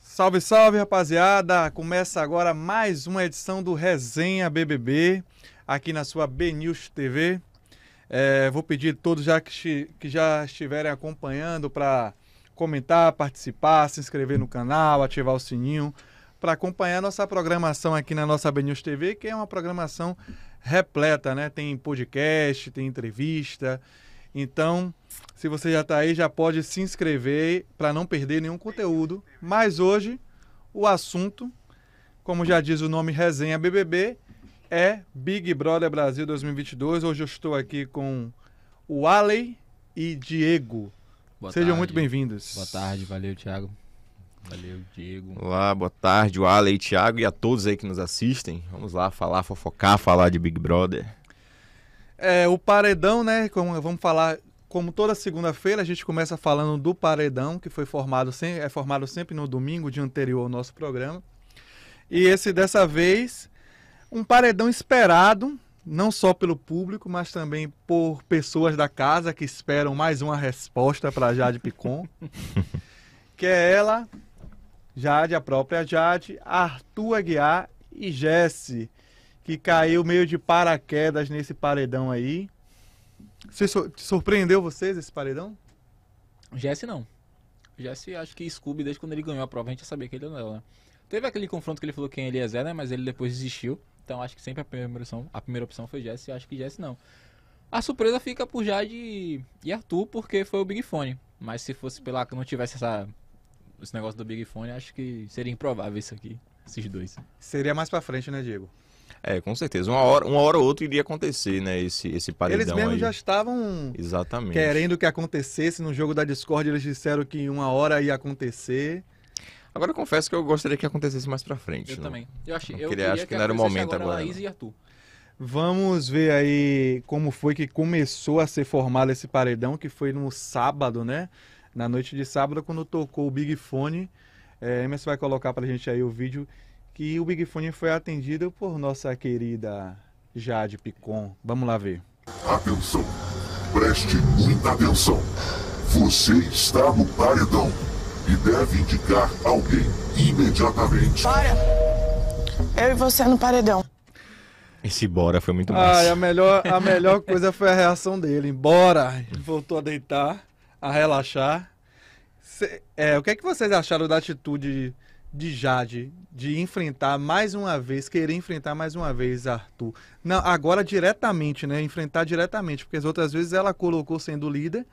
Salve, salve, rapaziada! Começa agora mais uma edição do Resenha BBB aqui na sua BNews TV. É, vou pedir a todos já que, que já estiverem acompanhando para comentar, participar, se inscrever no canal, ativar o sininho para acompanhar nossa programação aqui na nossa BNews TV, que é uma programação repleta, né? Tem podcast, tem entrevista. Então, se você já está aí, já pode se inscrever para não perder nenhum conteúdo. Mas hoje, o assunto, como já diz o nome Resenha BBB, é Big Brother Brasil 2022. Hoje eu estou aqui com o Ale e Diego. Boa Sejam tarde. muito bem-vindos. Boa tarde, valeu, Thiago. Valeu, Diego. Olá, boa tarde, o Ale e Thiago e a todos aí que nos assistem. Vamos lá falar, fofocar, falar de Big Brother. É, o paredão, né? Como vamos falar como toda segunda-feira, a gente começa falando do paredão, que foi formado sem, é formado sempre no domingo de anterior ao nosso programa. E esse dessa vez, um paredão esperado, não só pelo público, mas também por pessoas da casa que esperam mais uma resposta para Jade Picon, que é ela, Jade, a própria Jade, Arthur Aguiar e Jesse, que caiu meio de paraquedas nesse paredão aí. Você so surpreendeu vocês esse paredão? Jesse não. Jesse, acho que Scooby, desde quando ele ganhou a prova, a gente já sabia que ele não era, né? Teve aquele confronto que ele falou quem ele ia é ser, né? Mas ele depois desistiu. Então acho que sempre a primeira opção, a primeira opção foi Jesse, acho que Jesse não. A surpresa fica por Jade e Arthur, porque foi o Big Fone. Mas se fosse pela que não tivesse essa, esse negócio do Big Fone, acho que seria improvável isso aqui, esses dois. Seria mais pra frente, né, Diego? É, com certeza. Uma hora, uma hora ou outra iria acontecer, né? Esse, esse paredão Eles mesmos já estavam Exatamente. querendo que acontecesse. No jogo da Discord, eles disseram que uma hora ia acontecer. Agora eu confesso que eu gostaria que acontecesse mais pra frente. Eu né? também. Eu, achei, queria, queria acho que, que não era o momento agora. agora e Arthur. Vamos ver aí como foi que começou a ser formado esse paredão, que foi no sábado, né? Na noite de sábado, quando tocou o Big Fone. É, Emerson vai colocar pra gente aí o vídeo que o Big Fone foi atendido por nossa querida Jade Picon. Vamos lá ver. Atenção, preste muita atenção. Você está no paredão e deve indicar alguém imediatamente. Bora! Eu e você no paredão. Esse bora foi muito mais. a melhor, a melhor coisa foi a reação dele. Bora! Ele voltou a deitar, a relaxar. Cê, é, o que é que vocês acharam da atitude de Jade de enfrentar mais uma vez, querer enfrentar mais uma vez Arthur. Não, agora diretamente, né? Enfrentar diretamente, porque as outras vezes ela colocou sendo líder,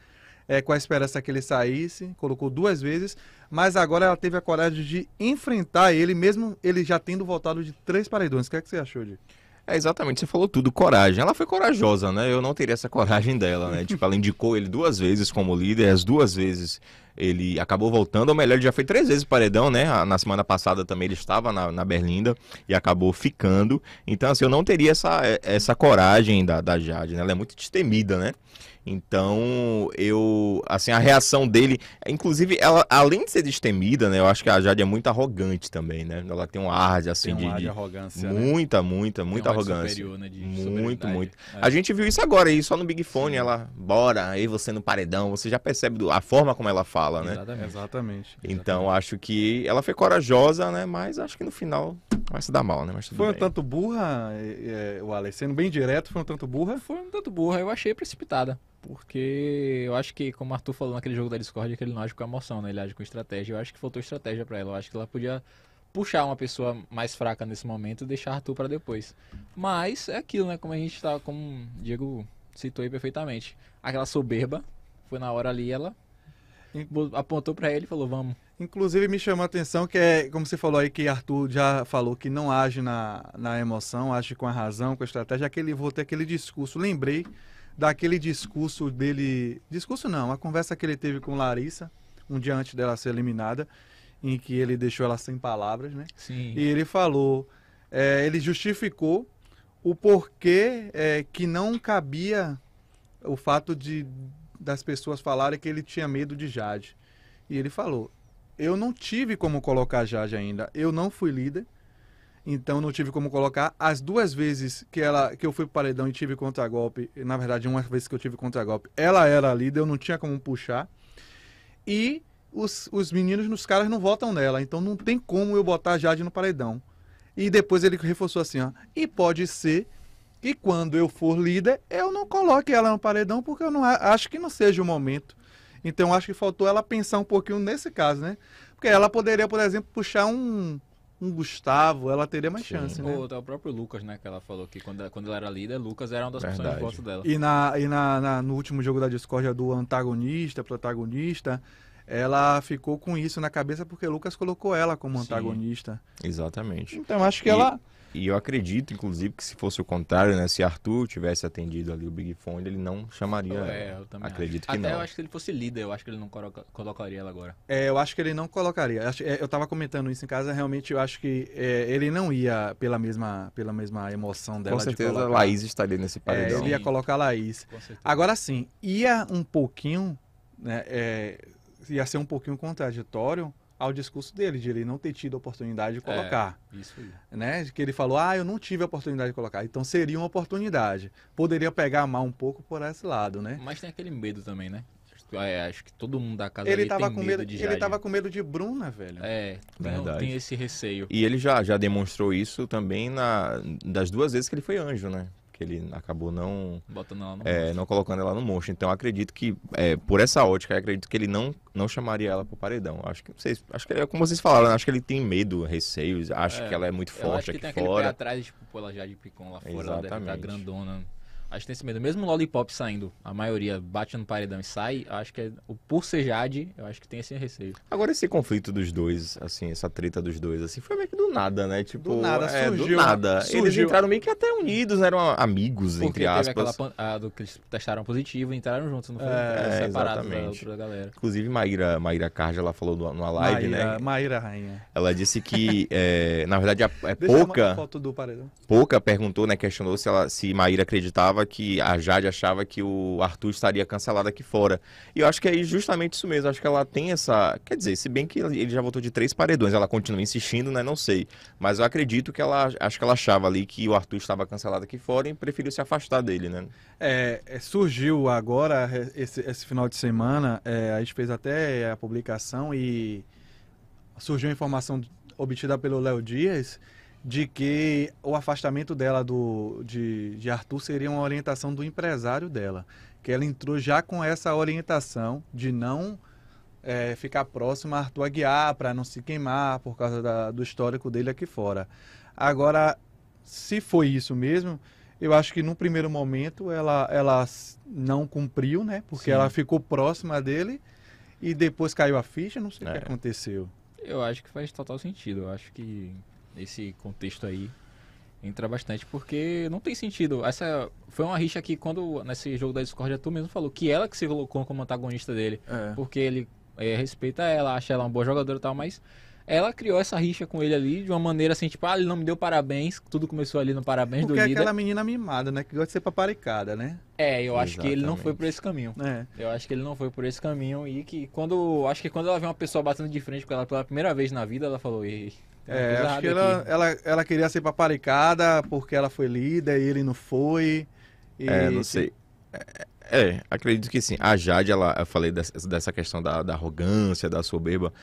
é, com a esperança que ele saísse, colocou duas vezes, mas agora ela teve a coragem de enfrentar ele, mesmo ele já tendo voltado de três paredões. O que, é que você achou, de? É, exatamente, você falou tudo, coragem. Ela foi corajosa, né? Eu não teria essa coragem dela, né? tipo, ela indicou ele duas vezes como líder, as duas vezes ele acabou voltando, ou melhor, ele já foi três vezes paredão, né? Na semana passada também ele estava na, na Berlinda e acabou ficando. Então, assim, eu não teria essa, essa coragem da, da Jade, né? Ela é muito destemida, né? Então, eu, assim, a reação dele, inclusive, ela, além de ser destemida, né, eu acho que a Jade é muito arrogante também, né, ela tem um ar, de, assim, tem um de, ar de, de arrogância, muita, né? muita, muita um arrogância, superior, né, muito, muito, é. a gente viu isso agora aí, só no Big Fone, Sim. ela, bora, aí você no paredão, você já percebe a forma como ela fala, fala, né? Exatamente. Exatamente. Então acho que ela foi corajosa, né? Mas acho que no final vai se dar mal, né? Mas foi um bem. tanto burra, é, é, o Alex, sendo bem direto, foi um tanto burra? Foi um tanto burra, eu achei precipitada. Porque eu acho que, como o Arthur falou naquele jogo da Discord, que ele não age com emoção, né? Ele age com estratégia. Eu acho que faltou estratégia para ela. Eu acho que ela podia puxar uma pessoa mais fraca nesse momento e deixar Arthur para depois. Mas é aquilo, né? Como a gente tá, como o Diego citou aí perfeitamente. Aquela soberba foi na hora ali, ela apontou para ele e falou: vamos. Inclusive me chamou a atenção que é, como você falou aí, que Arthur já falou que não age na, na emoção, age com a razão, com a estratégia, aquele, vou ter aquele discurso. Lembrei daquele discurso dele. Discurso não, a conversa que ele teve com Larissa, um dia antes dela ser eliminada, em que ele deixou ela sem palavras, né? Sim. E ele falou, é, ele justificou o porquê é, que não cabia o fato de das pessoas falarem que ele tinha medo de Jade. E ele falou: Eu não tive como colocar Jade ainda. Eu não fui líder. Então não tive como colocar. As duas vezes que ela que eu fui pro paredão e tive contra golpe na verdade, uma vez que eu tive contra golpe ela era a líder, eu não tinha como puxar. E os, os meninos nos caras não votam nela, então não tem como eu botar Jade no paredão. E depois ele reforçou assim, ó. E pode ser que quando eu for líder, eu não coloque ela no paredão, porque eu não acho que não seja o momento. Então acho que faltou ela pensar um pouquinho nesse caso, né? Porque ela poderia, por exemplo, puxar um, um Gustavo, ela teria mais Sim. chance, né? O, o próprio Lucas, né, que ela falou que quando, quando ela era líder, Lucas era uma das Verdade. opções de voto dela. E, na, e na, na, no último jogo da discórdia do antagonista, protagonista, ela ficou com isso na cabeça porque Lucas colocou ela como Sim. antagonista. Exatamente. Então acho que e... ela e eu acredito, inclusive, que se fosse o contrário, né? Se Arthur tivesse atendido ali o Big Fone, ele não chamaria. É, eu também acredito acho. que Até não. Até eu acho que ele fosse líder, eu acho que ele não coloca, colocaria ela agora. É, eu acho que ele não colocaria. Eu é, tava comentando isso em casa, realmente eu acho que é, ele não ia pela mesma, pela mesma emoção dela. Com certeza de colocar... Laís estaria nesse é, paredão. É, ele ia colocar Laís. Agora sim, ia um pouquinho, né? É, ia ser um pouquinho contraditório ao discurso dele, de ele não ter tido a oportunidade de é, colocar. É, isso aí. Né? Que ele falou, ah, eu não tive a oportunidade de colocar. Então seria uma oportunidade. Poderia pegar mal um pouco por esse lado, né? Mas tem aquele medo também, né? É, acho que todo mundo da casa ele tava com medo, de Jade. Ele tava com medo de Bruna, velho. É, Verdade. tem esse receio. E ele já, já demonstrou isso também na, das duas vezes que ele foi anjo, né? que ele acabou não é, não colocando ela no monstro. Então acredito que é, por essa ótica acredito que ele não não chamaria ela pro paredão. Acho que vocês, acho que é como vocês falaram, né? acho que ele tem medo, receios, acho é, que ela é muito forte acho que aqui tem fora. Pé atrás, tipo, ela já de picão lá fora, Exatamente. ela deve tá estar grandona. Acho que tem esse medo. Mesmo o Lollipop saindo, a maioria bate no paredão e sai, acho que é, por ser Jade, eu acho que tem esse receio. Agora esse conflito dos dois, assim, essa treta dos dois, assim, foi meio que do nada, né? Tipo, do nada, é, surgiu. Do né? nada. Surgiu. Eles entraram meio que até unidos, eram amigos, Porque entre aspas. Aquela, a, do que eles testaram positivo, entraram juntos, não foi é, separados da outra galera. Inclusive, Maíra, Maíra Cardi, ela falou numa live, Maíra, né? Maíra Rainha. Ela disse que, é, na verdade, é, é pouca. Foto do paredão. Pouca perguntou, né? Questionou se ela, se Maíra acreditava achava que a Jade achava que o Arthur estaria cancelado aqui fora. E eu acho que é justamente isso mesmo. Acho que ela tem essa, quer dizer, se bem que ele já voltou de três paredões, ela continua insistindo, né? Não sei, mas eu acredito que ela, acho que ela achava ali que o Arthur estava cancelado aqui fora e preferiu se afastar dele, né? É, é surgiu agora é, esse, esse final de semana, é, a gente fez até a publicação e surgiu a informação obtida pelo Léo Dias de que o afastamento dela do, de, de Arthur seria uma orientação do empresário dela, que ela entrou já com essa orientação de não é, ficar próxima a Arthur Aguiar para não se queimar por causa da, do histórico dele aqui fora. Agora, se foi isso mesmo, eu acho que no primeiro momento ela, ela não cumpriu, né? Porque Sim. ela ficou próxima dele e depois caiu a ficha, não sei é. o que é. aconteceu. Eu acho que faz total sentido. Eu acho que nesse contexto aí entra bastante, porque não tem sentido. Essa foi uma rixa que quando nesse jogo da a tu mesmo falou que ela que se colocou como antagonista dele, é. porque ele é, respeita ela, acha ela uma boa jogadora e tal, mas ela criou essa rixa com ele ali de uma maneira assim, tipo, ah, ele não me deu parabéns, tudo começou ali no parabéns porque do é líder. aquela menina mimada, né, que gosta de ser paparicada, né? É, eu Exatamente. acho que ele não foi por esse caminho. É. Eu acho que ele não foi por esse caminho e que quando, acho que quando ela vê uma pessoa batendo de frente com ela pela primeira vez na vida, ela falou, ei, é, acho que ela, ela, ela, queria ser paparicada porque ela foi líder e ele não foi. E... É, não sei. É, é, acredito que sim. A Jade, ela, eu falei dessa, dessa questão da, da, arrogância, da soberba.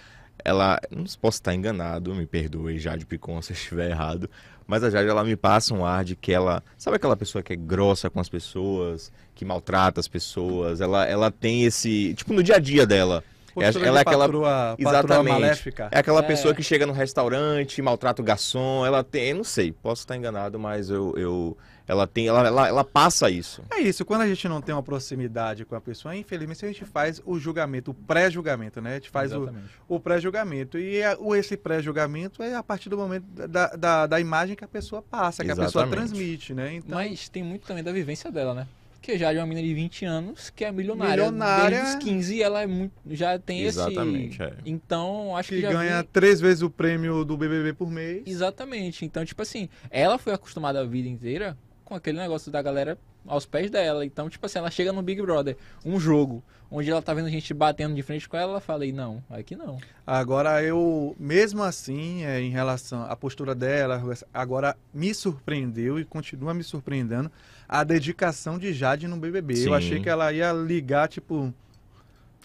Ela, não posso estar enganado, me perdoe, Jade Picon, se eu estiver errado. Mas a Jade, ela me passa um ar de que ela. Sabe aquela pessoa que é grossa com as pessoas, que maltrata as pessoas? Ela, ela tem esse. Tipo, no dia a dia dela postura ela, é aquela, patroa, exatamente, maléfica. É aquela é. pessoa que chega no restaurante, maltrata o garçom, ela tem, eu não sei, posso estar enganado, mas eu, eu ela tem, ela, ela, ela, passa isso. É isso, quando a gente não tem uma proximidade com a pessoa, infelizmente a gente faz o julgamento, o pré-julgamento, né? A gente faz Exatamente. o, o pré-julgamento. E a, é, o, esse pré-julgamento é a partir do momento da, da, da imagem que a pessoa passa, que Exatamente. a pessoa transmite, né? Então... Mas tem muito também da vivência dela, né? que já é uma menina de 20 anos, que é milionária. Milionária. Desde os 15 ela é muito, já tem Exatamente, esse... Exatamente, é. Então, acho que, que já ganha vi... três vezes o prêmio do BBB por mês. Exatamente. Então, tipo assim, ela foi acostumada a vida inteira com aquele negócio da galera aos pés dela. Então, tipo assim, ela chega no Big Brother, um jogo, onde ela tá vendo gente batendo de frente com ela, ela fala, e não, aqui não. Agora eu, mesmo assim, é, em relação à postura dela, agora me surpreendeu e continua me surpreendendo a dedicação de Jade no BBB. Sim. Eu achei que ela ia ligar, tipo,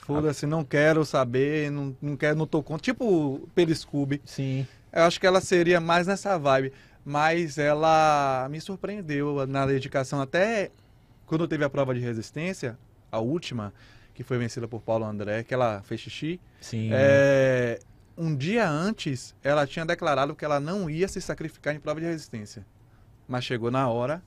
foda-se, não quero saber, não, não quero, não tô com. Tipo, Periscube. Sim. Eu acho que ela seria mais nessa vibe. Mas ela me surpreendeu na dedicação. Até quando teve a prova de resistência, a última, que foi vencida por Paulo André, que ela fez xixi. Sim. É, um dia antes, ela tinha declarado que ela não ia se sacrificar em prova de resistência. Mas chegou na hora,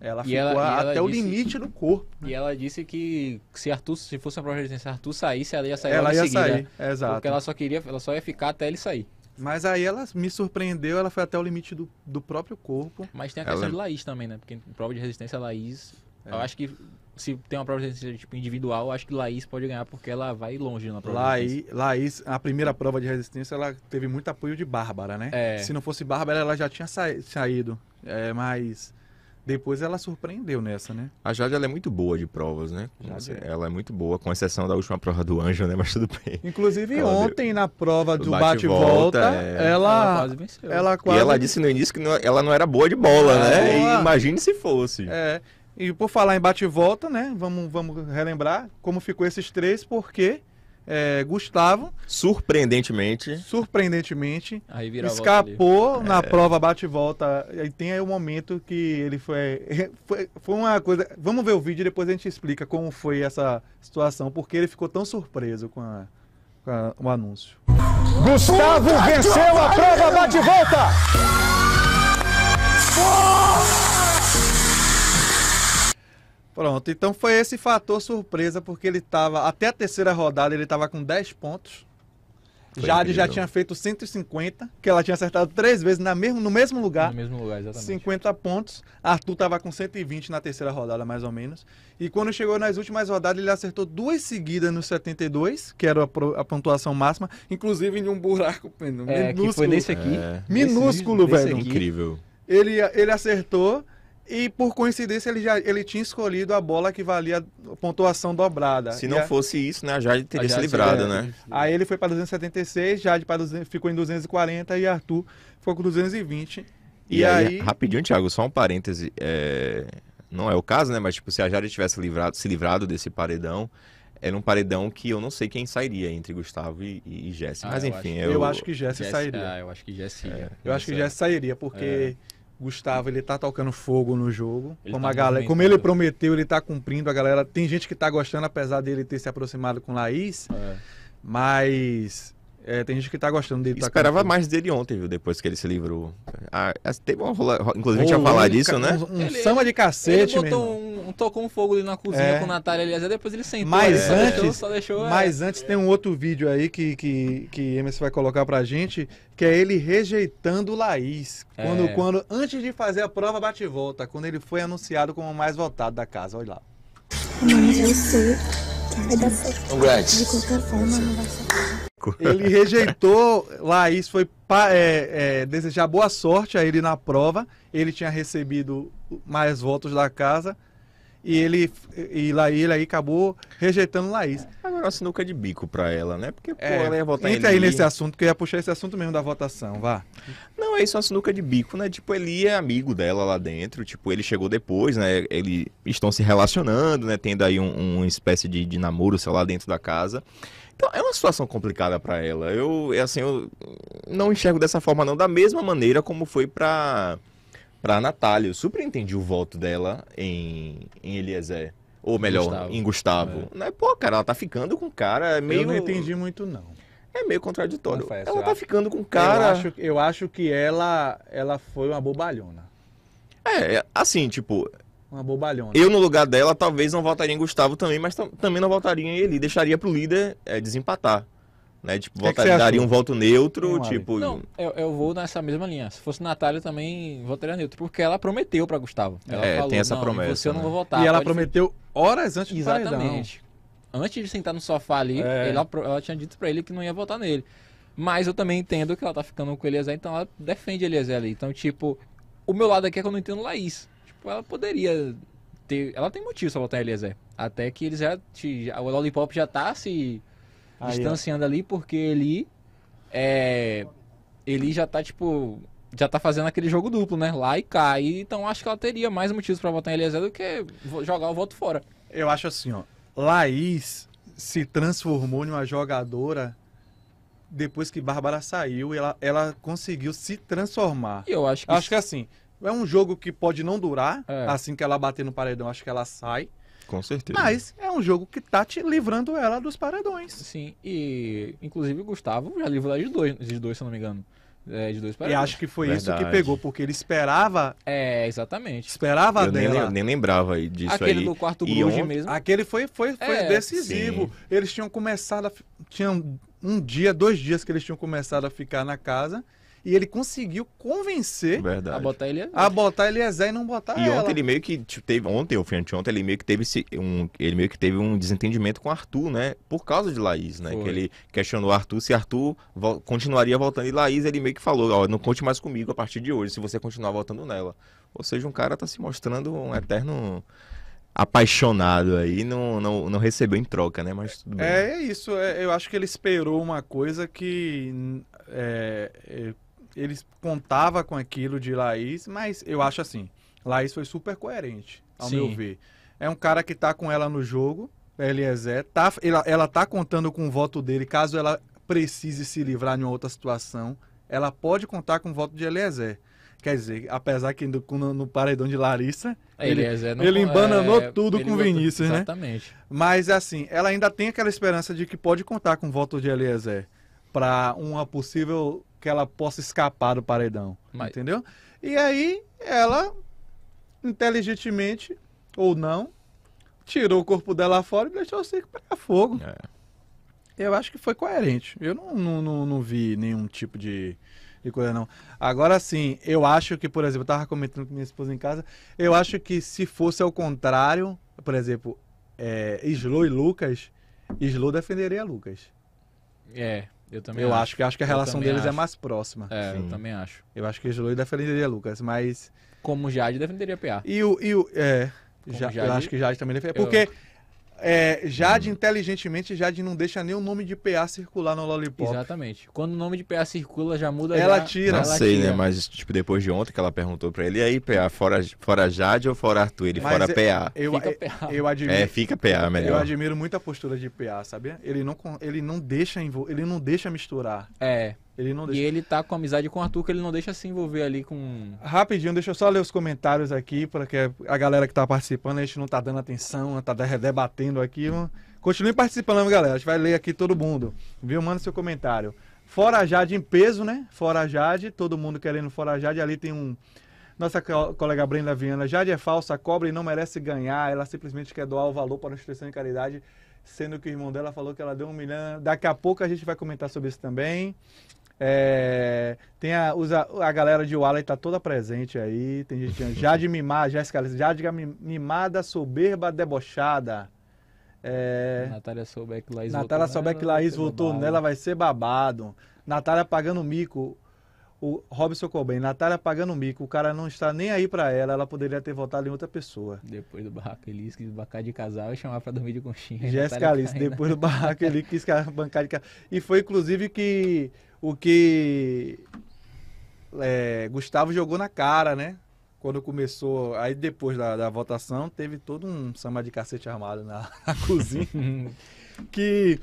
ela e ficou ela, a, ela até disse, o limite do corpo. Né? E ela disse que se Arthur, se fosse uma projeção, resistência Arthur saísse, ela ia sair ela ia seguida, sair, né? exato. Porque ela só queria, ela só ia ficar até ele sair. Mas aí ela me surpreendeu, ela foi até o limite do, do próprio corpo. Mas tem a questão ela... de Laís também, né? Porque prova de resistência, Laís. É. Eu acho que se tem uma prova de resistência tipo, individual, eu acho que Laís pode ganhar, porque ela vai longe na prova Laís, Laís, a primeira prova de resistência, ela teve muito apoio de Bárbara, né? É. Se não fosse Bárbara, ela já tinha saído. É, mas depois ela surpreendeu nessa, né? A Jade ela é muito boa de provas, né? Jade. É. Ela é muito boa, com exceção da última prova do Anjo, né? Mas tudo bem. Inclusive ela ontem deu... na prova do bate-volta, bate é... ela... ela quase venceu. Ela quase... E ela disse no início que não... ela não era boa de bola, é né? Boa. E imagine se fosse. É. E por falar em bate-volta, né? Vamos, vamos relembrar como ficou esses três, porque é, Gustavo. Surpreendentemente. Surpreendentemente. escapou na é. prova bate-volta. E tem aí o um momento que ele foi, foi, foi. uma coisa. Vamos ver o vídeo e depois a gente explica como foi essa situação, porque ele ficou tão surpreso com, a, com a, o anúncio. Gustavo Puta venceu a prova bate-volta! Pronto, então foi esse fator surpresa, porque ele estava, até a terceira rodada, ele estava com 10 pontos. Foi Jade incrível. já tinha feito 150, que ela tinha acertado três vezes na mesmo, no mesmo lugar. No mesmo lugar, exatamente. 50 pontos. Arthur estava com 120 na terceira rodada, mais ou menos. E quando chegou nas últimas rodadas, ele acertou duas seguidas no 72, que era a, a pontuação máxima, inclusive em um buraco é, minúsculo. foi nesse aqui. É. Minúsculo, nesse, velho. Nesse aqui. Incrível. Ele, ele acertou e por coincidência ele já ele tinha escolhido a bola que valia pontuação dobrada. Se não fosse isso, né, a Jade teria a Jade né? se livrado, né? Aí ele foi para 276, Jade para 200, ficou em 240 e Arthur ficou com 220. E, e aí, aí, rapidinho, Thiago, só um parêntese, é... não é o caso, né, mas tipo, se a Jade tivesse livrado, se livrado desse paredão, era um paredão que eu não sei quem sairia entre Gustavo e, e, Jesse. Ah, mas enfim, eu, acho, eu... eu acho que Jesse, Jesse sairia. Ah, eu acho que Jesse. É, eu acho que Jesse sairia, porque é. Gustavo, ele tá tocando fogo no jogo. Ele como, tá a galera, como ele prometeu, ele tá cumprindo. A galera tem gente que tá gostando, apesar dele ter se aproximado com Laís. É. Mas é, tem gente que tá gostando dele. Esperava mais dele ontem, viu? Depois que ele se livrou. Ah, é, teve uma rola... Inclusive, a gente ia falar disso, né? Um, um ele, samba de cacete, Ele botou um, um, tocou um fogo ali na cozinha é. com o Natália Eliezer, depois ele sentou. Mas ali, antes, só deixou, só é. deixou, mas é. antes tem um outro vídeo aí que, que, que Emerson vai colocar pra gente, que é ele rejeitando Laís. Quando, é. quando, antes de fazer a prova bate volta, quando ele foi anunciado como o mais votado da casa, olha lá. Mas eu sei que vai dar certo. De qualquer forma, não vai ser. É ele rejeitou, Laís foi é, é, desejar boa sorte a ele na prova. Ele tinha recebido mais votos da casa. E ele, e ele aí acabou rejeitando Laís. Agora a sinuca de bico pra ela, né? Porque, pô, é, ela ia votar Entra aí nesse assunto, que eu ia puxar esse assunto mesmo da votação, vá. Não, é isso, uma sinuca de bico, né? Tipo, ele é amigo dela lá dentro, tipo, ele chegou depois, né? Eles estão se relacionando, né? Tendo aí um, uma espécie de, de namoro, sei lá, dentro da casa. Então, é uma situação complicada para ela. Eu, é assim, eu não enxergo dessa forma não, da mesma maneira como foi para para Natália. Eu super entendi o voto dela em, em Eliezer. Ou melhor, Gustavo. em Gustavo. É. Né? Pô, cara, ela tá ficando com cara é meio... Eu não entendi muito, não. É meio contraditório. ela tá ficando com cara... Eu acho, eu acho que ela, ela foi uma bobalhona. É, é assim, tipo uma bobalhona. Eu, no lugar dela, talvez não votaria em Gustavo também, mas também não votaria em ele. Deixaria pro líder é, desempatar. Né? Tipo, votaria, daria um voto neutro, não, tipo. Não, eu, eu, vou nessa mesma linha. Se fosse Natália, também votaria neutro, porque ela prometeu para Gustavo. Ela é, falou, tem essa promessa. Você né? eu não né? vou votar. E ela prometeu horas antes do Exatamente. Antes de sentar no sofá ali, é. ela, ela tinha dito para ele que não ia votar nele. Mas eu também entendo que ela tá ficando com o Eliezer, então ela defende Eliezer ali. Então, tipo, o meu lado aqui é que eu não entendo Laís. Tipo, ela poderia ter. Ela tem motivo pra botar Eliezer. Até que eles já. Te, o Lollipop já tá se Aí, distanciando ó. ali, porque ele. É. Ele já tá, tipo. Já tá fazendo aquele jogo duplo, né? Lá e cá. então acho que ela teria mais motivos para botar em Eliezer do que jogar o voto fora. Eu acho assim, ó. Laís se transformou em uma jogadora depois que Bárbara saiu, ela, ela conseguiu se transformar. Eu acho que. Acho que assim, é um jogo que pode não durar. É. Assim que ela bater no paredão, acho que ela sai. Com certeza. Mas é um jogo que tá te livrando ela dos paredões. Sim, e inclusive o Gustavo já livrou ela de dois, de dois, se eu não me engano. É, de dois paredões. E acho que foi Verdade. isso que pegou, porque ele esperava. É, exatamente. Esperava eu dela. Nem, nem lembrava disso Aquele aí. Aquele do quarto Bruge mesmo. Aquele foi, foi, foi é, decisivo. Sim. Eles tinham começado. A, tinham um dia, dois dias que eles tinham começado a ficar na casa. E ele conseguiu convencer Verdade. a botar ele a botar Eliezer e não botar e ela. E ontem ele meio que teve, ontem, o frente ontem, ele meio que teve esse, um, ele meio que teve um desentendimento com Arthur, né? Por causa de Laís, né? Foi. Que ele questionou Arthur se Arthur continuaria voltando e Laís ele meio que falou, ó, não conte mais comigo a partir de hoje se você continuar voltando nela. Ou seja, um cara tá se mostrando um eterno apaixonado aí, não, não, não recebeu em troca, né? Mas tudo bem. É, é isso. É, eu acho que ele esperou uma coisa que é, é ele contava com aquilo de Laís, mas eu acho assim, Laís foi super coerente, ao Sim. meu ver. É um cara que tá com ela no jogo, Eliezer, tá, ela, ela tá contando com o voto dele, caso ela precise se livrar de uma outra situação, ela pode contar com o voto de Eliezer. Quer dizer, apesar que no, no, no paredão de Larissa, ele, ele embananou é, tudo com Vinícius, exatamente. né? Exatamente. Mas assim, ela ainda tem aquela esperança de que pode contar com o voto de Eliezer para uma possível que ela possa escapar do paredão. Mas... Entendeu? E aí ela, inteligentemente ou não, tirou o corpo dela fora e deixou o circo pegar fogo. É. Eu acho que foi coerente. Eu não, não, não, não vi nenhum tipo de, de, coisa, não. Agora sim, eu acho que, por exemplo, eu estava comentando com minha esposa em casa, eu acho que se fosse ao contrário, por exemplo, é, Slow e Lucas, Slow defenderia Lucas. É, eu também eu acho. acho que acho que a relação deles é acho. é mais próxima. É, Sim. eu também acho. Eu acho que o Sloy defenderia Lucas, mas como Jade defenderia PA. E o e o é, já, Jade, eu acho que Jade também defenderia, porque eu é, Jade inteligentemente, Jade não deixa nem o nome de PA circular no Lollipop. Exatamente. Quando o nome de PA circula, já muda. Ela já, tira. Não sei, tira. né? Mas tipo, depois de ontem que ela perguntou pra ele, e aí, PA, fora, fora Jade ou fora Arthur? Ele Mas fora é, PA. Eu, fica PA. eu admiro, é, fica PA melhor. Eu admiro muito a postura de PA, sabia? Ele não, ele não deixa ele não deixa misturar. É. Ele não deixa. E ele tá com amizade com o Arthur, que ele não deixa se envolver ali com. Rapidinho, deixa eu só ler os comentários aqui, porque a galera que tá participando, a gente não tá dando atenção, né, tá debatendo aqui. Mano. Continue participando, galera. A gente vai ler aqui todo mundo. Viu? Manda seu comentário. Fora Jade em peso, né? Fora Jade, todo mundo querendo Fora Jade. Ali tem um. Nossa colega Brenda Viana, Jade é falsa, cobra e não merece ganhar. Ela simplesmente quer doar o valor para uma instituição de caridade, sendo que o irmão dela falou que ela deu um milhão. Daqui a pouco a gente vai comentar sobre isso também. É, tem a, usa, a galera de Wallet tá toda presente aí. Tem gente já de mimar, Jéssica, já de mimada, soberba, debochada. É, Natália Sobeck Laís Natália votou Sobeck Laís votou babado. nela, vai ser babado. Natália pagando mico. O Robson Cobain, Natália pagando mico, o cara não está nem aí para ela, ela poderia ter votado em outra pessoa. Depois do barraco ele quis bancar de casal e chamar para dormir de conchinha. Jéssica Alice, depois do barraco ele quis bancar de casal. E foi inclusive que o que é, Gustavo jogou na cara, né? Quando começou, aí depois da, da votação, teve todo um samba de cacete armado na, na cozinha. que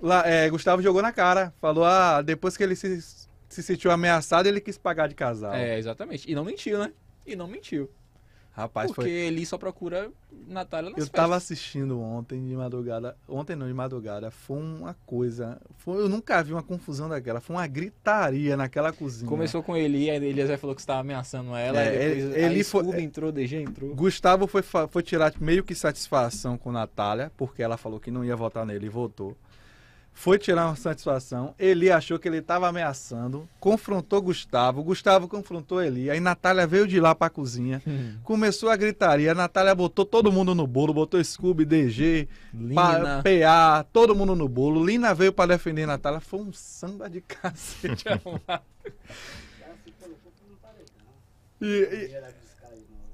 lá, é, Gustavo jogou na cara. Falou, ah, depois que ele se, se sentiu ameaçado, ele quis pagar de casal. É, exatamente. E não mentiu, né? E não mentiu. Rapaz, Porque foi... ele só procura Natália nas Eu festas. tava assistindo ontem de madrugada, ontem não, de madrugada, foi uma coisa, foi, eu nunca vi uma confusão daquela, foi uma gritaria naquela cozinha. Começou com ele, aí Elias já falou que estava ameaçando ela, é, ele, foi, entrou, DG entrou. Gustavo foi, foi tirar meio que satisfação com Natália, porque ela falou que não ia votar nele e votou foi tirar uma satisfação. Eli achou que ele estava ameaçando, confrontou Gustavo, Gustavo confrontou Eli. Aí Natália veio de lá para a cozinha, hum. começou a gritaria. Natália botou todo mundo no bolo, botou Scooby, DG, pa, PA, todo mundo no bolo. Lina veio para defender Natália. Foi um samba de cacete arrumado. É e, e...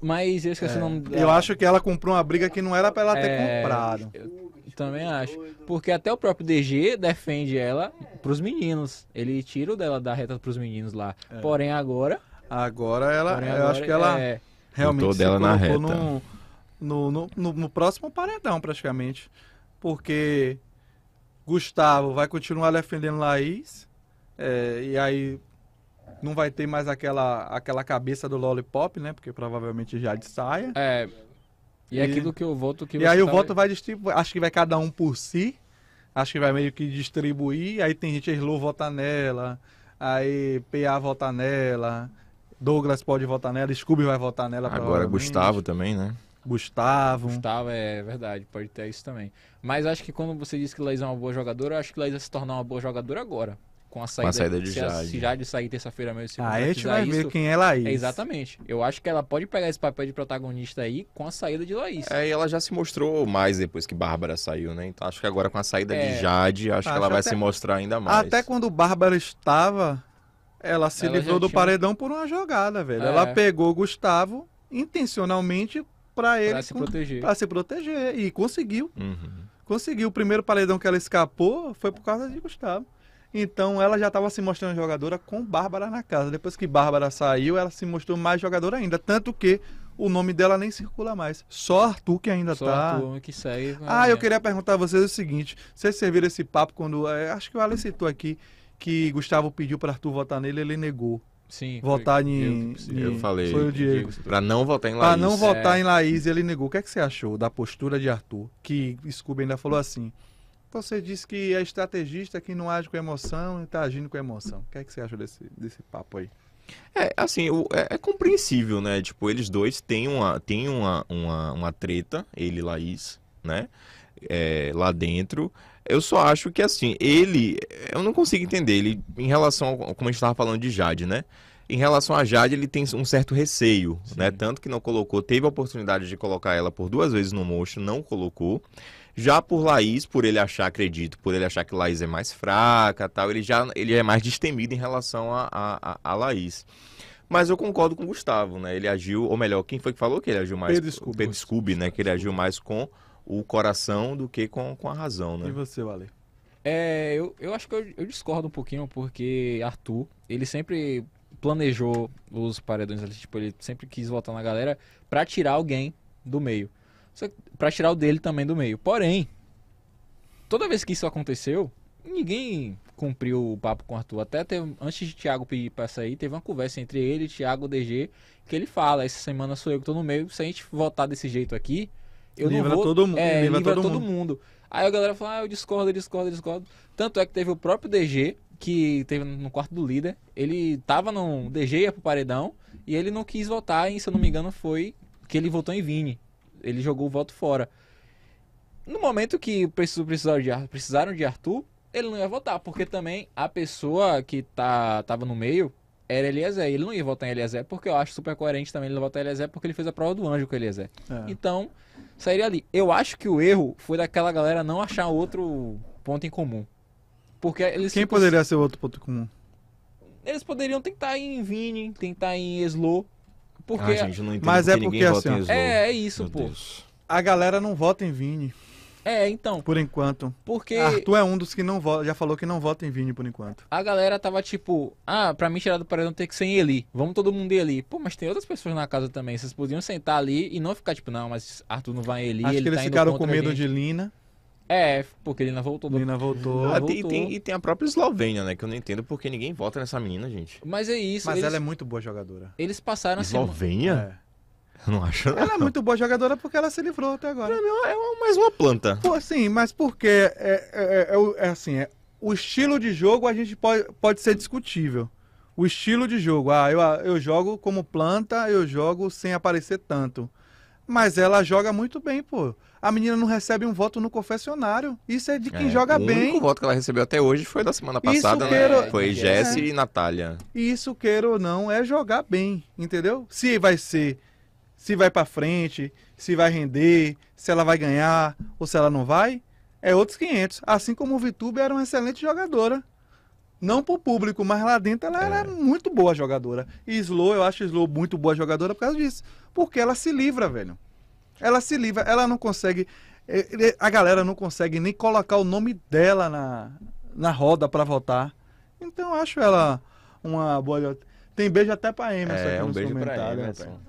Mas eu esqueci é. o nome é, dela. Eu acho que ela comprou uma briga que não era para ela ter é... comprado. Eu também acho. Porque até o próprio DG defende ela pros meninos. Ele tira o dela da reta pros meninos lá. É. Porém, agora. Agora ela. Porém, eu acho que ela é... realmente toda ela na reta. No, no, no, no, no próximo paredão, praticamente. Porque Gustavo vai continuar defendendo Laís. É, e aí não vai ter mais aquela, aquela cabeça do Lollipop, né? Porque provavelmente já de saia. É, e, é aquilo que eu voto que E aí o tá... voto vai distribuir. Acho que vai cada um por si. Acho que vai meio que distribuir. Aí tem gente, Eslo votar nela. Aí PA votar nela. Douglas pode votar nela. Scooby vai votar nela. Agora é Gustavo também, né? Gustavo. Gustavo, é verdade, pode ter isso também. Mas acho que quando você disse que Laís é uma boa jogadora, eu acho que Laís vai se tornar uma boa jogadora agora com a saída, com a saída de se Jade. Se Jade sair terça-feira mesmo, se aí a gente vai isso, ver quem é Laís. É, exatamente. Eu acho que ela pode pegar esse papel de protagonista aí com a saída de Laís. É, e ela já se mostrou mais depois que Bárbara saiu, né? Então acho que agora com a saída é. de Jade, acho, acho que ela vai se mostrar ainda mais. Até quando Bárbara estava, ela se ela livrou do tinha... paredão por uma jogada, velho. É. Ela pegou Gustavo intencionalmente para ele pra se com... proteger. Pra se proteger e conseguiu. Uhum. Conseguiu. O primeiro paredão que ela escapou foi por causa de Gustavo. Então ela já estava se mostrando jogadora com Bárbara na casa. Depois que Bárbara saiu, ela se mostrou mais jogadora ainda. Tanto que o nome dela nem circula mais. Só Arthur que ainda Só tá. Arthur que segue. Né? Ah, eu queria perguntar a vocês o seguinte: vocês serviram esse papo quando. É, acho que o Alan citou aqui que Gustavo pediu para Arthur votar nele, ele negou. Sim. Votar foi, em, eu, em, eu, falei. Foi o Diego. Para não votar em Laís. Para não votar é. em Laís, ele negou. O que, é que você achou da postura de Arthur? Que Scooby ainda falou assim. Você disse que é estrategista que não age com emoção e está agindo com emoção. O que é que você acha desse, desse papo aí? É, assim, o, é, é, compreensível, né? Tipo, eles dois têm uma, têm uma, uma, uma treta, ele e Laís, né? É, lá dentro. Eu só acho que, assim, ele... Eu não consigo entender. Ele, em relação... a como a gente estava falando de Jade, né? Em relação a Jade, ele tem um certo receio, né? Sim. né? Tanto que não colocou... Teve a oportunidade de colocar ela por duas vezes no motion, não colocou. Já por Laís, por ele achar, acredito, por ele achar que Laís é mais fraca tal, ele já ele é mais destemido em relação a, a, a Laís. Mas eu concordo com o Gustavo, né? Ele agiu, ou melhor, quem foi que falou que ele agiu mais? Pedro Scooby. Pedro Scooby, né? Que ele agiu mais com o coração do que com, com a razão, né? E você, Vale? É, eu, eu acho que eu, eu discordo um pouquinho, porque Arthur, ele sempre planejou os paredões ali, tipo, ele sempre quis votar na galera para tirar alguém do meio para tirar o dele também do meio. Porém, toda vez que isso aconteceu, ninguém cumpriu o papo com o Arthur. Até teve, antes de Thiago pedir para sair, teve uma conversa entre ele e Thiago DG que ele fala: essa semana sou eu que tô no meio. Se a gente votar desse jeito aqui, eu livra não vou. Todo mundo, é, livra, livra todo, todo mundo. mundo. Aí a galera fala: ah, eu discordo, discordo, discordo. Tanto é que teve o próprio DG que teve no quarto do líder. Ele tava no DG ia pro paredão e ele não quis votar. E se eu não me engano foi que ele votou em Vini ele jogou o voto fora. No momento que precisaram de, precisaram de Arthur, ele não ia votar, porque também a pessoa que tá, tava no meio era Eliezer. Ele não ia votar em Eliezer, porque eu acho super coerente também ele não votar em Eliezer, porque ele fez a prova do anjo com Eliezer. É. Então, sairia ali. Eu acho que o erro foi daquela galera não achar outro ponto em comum. Porque eles Quem poderia ser outro ponto comum? Eles poderiam tentar em Vini, tentar em Slow, porque, ah, gente, não entendo mas é porque assim, é, é isso, Meu pô. Deus. A galera não vota em Vini. É, então. Por enquanto. Porque. Arthur é um dos que não vota. Já falou que não vota em Vini por enquanto. A galera tava tipo, ah, pra mim tirar do paredão tem que ser em Eli. Vamos todo mundo em Eli. Pô, mas tem outras pessoas na casa também. Vocês podiam sentar ali e não ficar tipo, não, mas Arthur não vai em Eli. Acho ele que eles tá ficaram com medo de Lina. É, porque ele não voltou. Ele voltou. Ah, voltou. E, tem, e, tem, a própria Eslovênia, né? Que eu não entendo porque ninguém vota nessa menina, gente. Mas é isso. Mas eles... ela é muito boa jogadora. Eles passaram Eslovênia? Assim, é. Eu não acho. Ela não. é muito boa jogadora porque ela se livrou até agora. é mais uma planta. Pô, sim, mas porque é, é, é, é, é assim, é, o estilo de jogo a gente pode, pode ser discutível. O estilo de jogo, ah, eu, eu jogo como planta, eu jogo sem aparecer tanto. Mas ela joga muito bem, pô a menina não recebe um voto no confessionário. Isso é de quem é, joga o bem. O único voto que ela recebeu até hoje foi da semana passada, né? isso, queiro... né? Foi é. Jesse e Natália. Isso, queira ou não, é jogar bem, entendeu? Se vai ser, se vai para frente, se vai render, se ela vai ganhar ou se ela não vai, é outros 500. Assim como o Vitube era uma excelente jogadora. Não pro público, mas lá dentro ela é. era muito boa jogadora. E Slow, eu acho Slow muito boa jogadora por causa disso. Porque ela se livra, velho. Ela se livra, ela não consegue. Eh, a galera não consegue nem colocar o nome dela na, na roda para votar. Então acho ela uma boa. Tem beijo até pra Emerson. É, um beijo pra Emerson.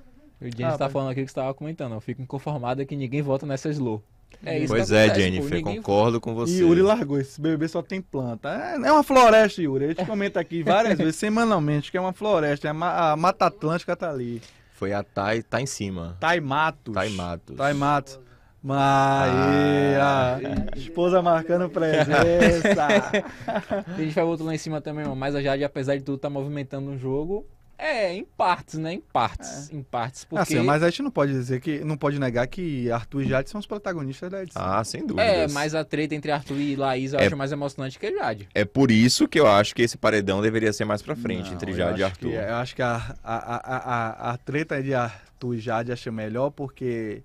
O Jennifer ah, tá pai. falando aqui que você tava comentando. Eu fico inconformado é que ninguém vota nessas slow É isso pois é, acontece, Jennifer, concordo com você. E Yuri largou, esse bebê só tem planta. É, é uma floresta, Yuri. A gente comenta aqui várias vezes, semanalmente, que é uma floresta. É a Mata Atlântica tá ali. Foi a Thay, tá em cima. Thay Matos. Thay Matos. Thay Matos. Maria, ah. esposa marcando presença. a gente vai outro lá em cima também, mas a Jade, apesar de tudo, tá movimentando um jogo. É, em partes, né? Em partes. É. Em partes, assim, porque... Assim, mas a gente não pode dizer que. Não pode negar que Arthur e Jade são os protagonistas da edição. Ah, sem dúvida. É, mas a treta entre Arthur e Laís eu é... acho mais emocionante que Jade. É por isso que eu acho que esse paredão deveria ser mais pra frente, não, entre Jade e Arthur. Que, é, eu acho que a, a, a, a, a treta de Arthur e Jade achei melhor, porque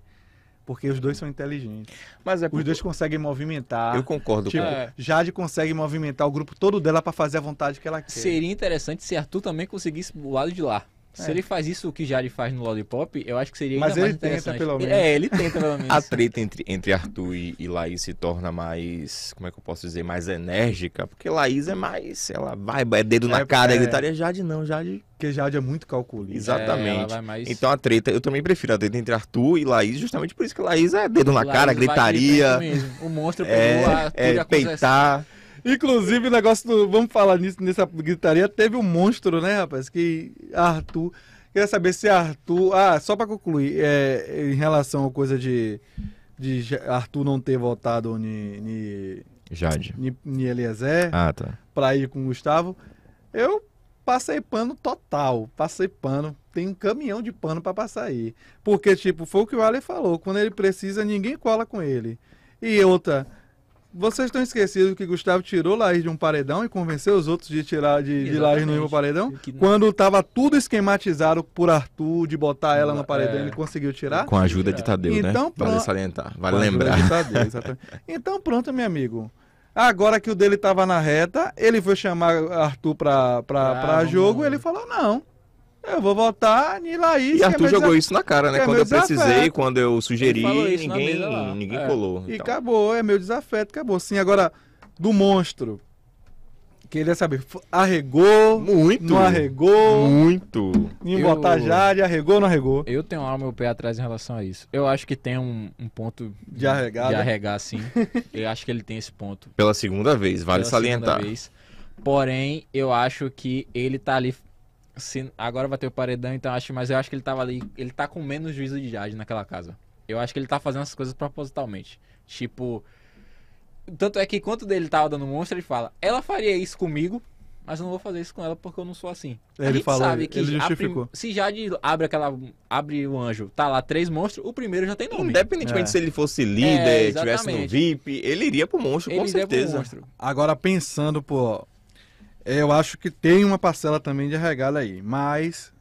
porque os dois são inteligentes. Mas é porque... Os dois conseguem movimentar. Eu concordo tipo, com é. Jade consegue movimentar o grupo todo dela para fazer a vontade que ela quer. Seria interessante se Arthur também conseguisse o lado de lá. Se é. ele faz isso que já faz no Lollipop, eu acho que seria Mas é, ele tenta, pelo menos. É, ele tenta, pelo menos. a treta entre, entre Arthur e, Laís se torna mais, como é que eu posso dizer, mais enérgica, porque Laís é mais, ela vai, é dedo é, na cara, é, é, gritaria. Jade não, Jade... Porque Jade é muito calculista. É, Exatamente. É, mais... Então a treta, eu também prefiro a treta entre Arthur e Laís, justamente por isso que Laís é dedo na Laís cara, gritaria... Mesmo. O monstro pegou é, É, peitar... Inclusive, o negócio do. Vamos falar nisso, nessa gritaria. Teve um monstro, né, rapaz? Que Arthur. Queria saber se Arthur. Ah, só para concluir, é, em relação à coisa de, de Arthur não ter votado ni, Jade. Ni, Eliezer. Ah, tá. Pra ir com o Gustavo. Eu passei pano total. Passei pano. Tem um caminhão de pano para passar aí. Porque, tipo, foi o que o Ale falou. Quando ele precisa, ninguém cola com ele. E outra. Vocês estão esquecidos que Gustavo tirou Laís de um paredão e convenceu os outros de tirar de, de Laís no mesmo paredão? Quando estava tudo esquematizado por Arthur de botar ela no paredão, é. ele conseguiu tirar? Com a ajuda de Tadeu, né? então, né? Pronto... Vale salientar, vale Com lembrar. Tadeu, então pronto, meu amigo. Agora que o dele estava na reta, ele foi chamar Arthur para ah, jogo e ele falou não. Eu vou votar em Laís. E é Arthur é jogou isso na cara, né? É quando eu precisei, quando eu sugeri, ninguém, ninguém é. colou. E acabou, é meu desafeto, acabou. Sim, agora, do monstro. Queria saber, arregou? Muito. Não arregou? Muito. Em eu... já arregou ou não arregou? Eu tenho lá o meu pé atrás em relação a isso. Eu acho que tem um, um ponto de arregar. De arregar, sim. eu acho que ele tem esse ponto. Pela segunda vez, vale Pela salientar. Porém, eu acho que ele tá ali se, agora vai ter o paredão, então acho, mas eu acho que ele tava ali, ele tá com menos juízo de jade naquela casa. Eu acho que ele tá fazendo essas coisas propositalmente. Tipo, tanto é que enquanto dele tava dando monstro, ele fala: "Ela faria isso comigo, mas eu não vou fazer isso com ela porque eu não sou assim". Ele a gente fala, sabe que ele justificou. Prim... se Jade abre aquela abre o anjo, tá lá três monstros, o primeiro já tem nome. Independentemente é. se ele fosse líder, é, tivesse no VIP, ele iria pro monstro ele com certeza. Agora pensando, pô, eu acho que tem uma parcela também de regalo aí, mas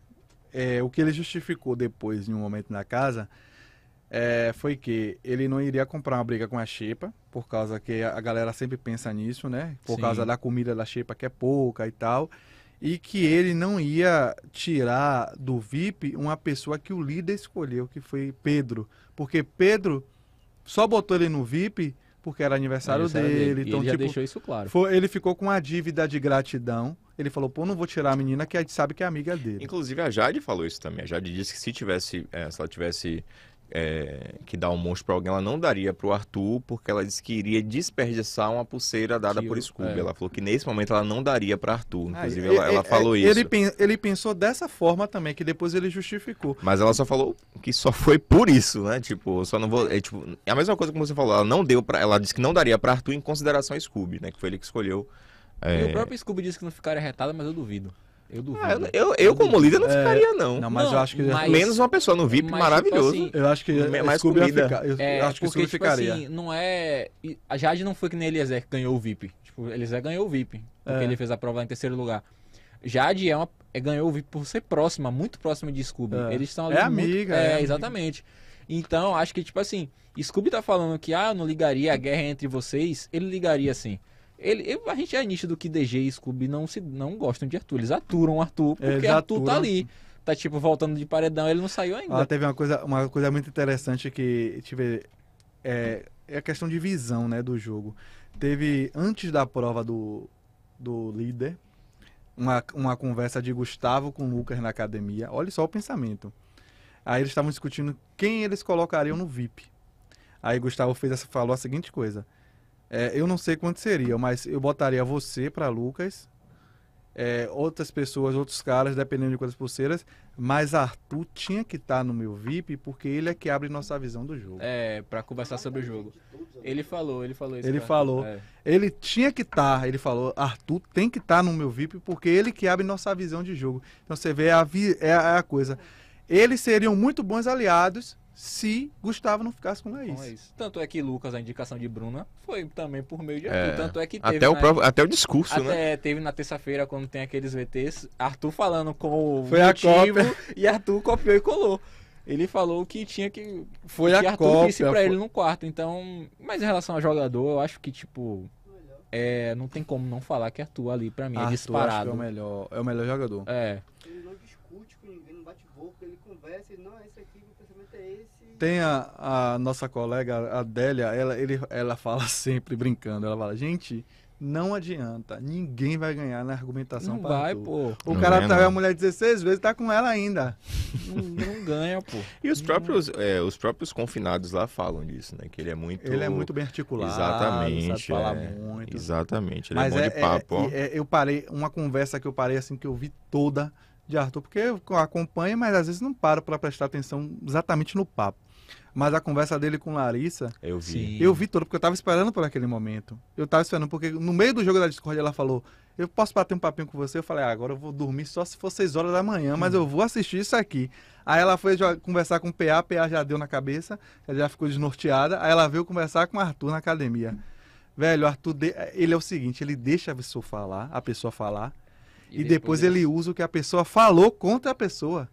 é, o que ele justificou depois, em um momento na casa, é, foi que ele não iria comprar uma briga com a Xepa, por causa que a galera sempre pensa nisso, né? Por Sim. causa da comida da Xepa que é pouca e tal. E que ele não ia tirar do VIP uma pessoa que o líder escolheu, que foi Pedro. Porque Pedro só botou ele no VIP porque era aniversário, aniversário dele. dele. Então, ele tipo, deixou isso claro. Foi, ele ficou com a dívida de gratidão. Ele falou, pô, não vou tirar a menina que a gente sabe que é amiga dele. Inclusive, a Jade falou isso também. A Jade disse que se tivesse, é, se ela tivesse é, que dá um monstro pra alguém, ela não daria pro Arthur, porque ela disse que iria desperdiçar uma pulseira dada por Scooby. É. Ela falou que nesse momento ela não daria pra Arthur. Ah, inclusive, ah, ela, ela falou isso. Ele, ele pensou dessa forma também, que depois ele justificou. Mas ela só falou que só foi por isso, né? Tipo, só não vou. É, tipo, é a mesma coisa que você falou. Ela não deu para Ela disse que não daria pra Arthur em consideração a Scooby, né? Que foi ele que escolheu. E o é, próprio Scooby disse que não ficaria retado, mas eu duvido. Eu duvido. Ah, eu, eu, eu, como líder, não é, ficaria, não. Não, mas não, eu acho que. É mas, menos uma pessoa no VIP, mas, tipo maravilhoso. Tipo assim, eu acho que. Mais Scooby comida. Ficar, eu é, acho que porque, Scooby tipo assim, ficaria. Assim, não é. A Jade não foi que nem Eliezer que ganhou o VIP. Tipo, Eliezer ganhou o VIP. Porque é. ele fez a prova lá em terceiro lugar. Jade é uma, é, ganhou o VIP por ser próxima, muito próxima de Scooby. É. Eles estão é ali. É muito, amiga. É, é exatamente. Então, acho que, tipo assim, Scooby tá falando que, ah, não ligaria a guerra entre vocês. Ele ligaria assim. Ele, a gente é nicho do que DG e Scooby não, se, não gostam de Arthur. Eles aturam Arthur é, porque Arthur tá ali. Tá tipo voltando de paredão, ele não saiu ainda. Ah, teve uma coisa, uma coisa muito interessante que tive. É, é a questão de visão né, do jogo. Teve, antes da prova do, do líder, uma, uma conversa de Gustavo com Lucas na academia. Olha só o pensamento. Aí eles estavam discutindo quem eles colocariam no VIP. Aí Gustavo fez essa, falou a seguinte coisa: é, eu não sei quanto seria, mas eu botaria você para Lucas, é, outras pessoas, outros caras, dependendo de quantas pulseiras. Mas Arthur tinha que estar tá no meu VIP, porque ele é que abre nossa visão do jogo. É, para conversar sobre o jogo. Ele falou, ele falou isso. Ele né? falou. É. Ele tinha que estar, tá, ele falou, Arthur tem que estar tá no meu VIP, porque ele que abre nossa visão de jogo. Então você vê, a vi, é, a, é a coisa. Eles seriam muito bons aliados se Gustavo não ficasse com Laís. Com Laís. Tanto é que Lucas, a indicação de Bruna, foi também por meio de é, Arthur. É, Tanto é que teve. Até, na... o, próprio, até o discurso, até né? Teve na terça-feira, quando tem aqueles VTs, Arthur falando com o foi motivo a e Arthur copiou e colou. Ele falou que tinha que. Foi que a Arthur cópia. disse pra foi... ele no quarto. Então, mas em relação ao jogador, eu acho que, tipo. É, não tem como não falar que Arthur ali, pra mim, é Arthur, é disparado. Acho que é, o melhor, é o melhor jogador. É. Ele não discute com ninguém. Tem a, a nossa colega Adélia, ela, ele, ela fala sempre brincando, ela fala, gente, não adianta. Ninguém vai ganhar na argumentação. Não vai, pô. O não cara tá com a mulher 16 vezes, tá com ela ainda. não, não, ganha, pô. E os próprios, é, os próprios confinados lá falam disso, né? Que ele é muito. Ele é muito bem articulado. Exatamente. Sabe é, muito. Exatamente. Ele é Mas é bom é, de é, papo, ó. É, eu parei, uma conversa que eu parei assim, que eu vi toda de Arthur, porque acompanha, mas às vezes não para para prestar atenção exatamente no papo. Mas a conversa dele com Larissa. Eu vi. Sim. Eu vi toda, porque eu estava esperando por aquele momento. Eu estava esperando, porque no meio do jogo da Discord ela falou: Eu posso bater um papinho com você? Eu falei: ah, Agora eu vou dormir só se for 6 horas da manhã, mas hum. eu vou assistir isso aqui. Aí ela foi conversar com o PA, o PA já deu na cabeça, ela já ficou desnorteada. Aí ela veio conversar com o Arthur na academia. Velho, o Arthur, ele é o seguinte: ele deixa a pessoa falar, a pessoa falar e, depois, ele... usa o que a pessoa falou contra a pessoa.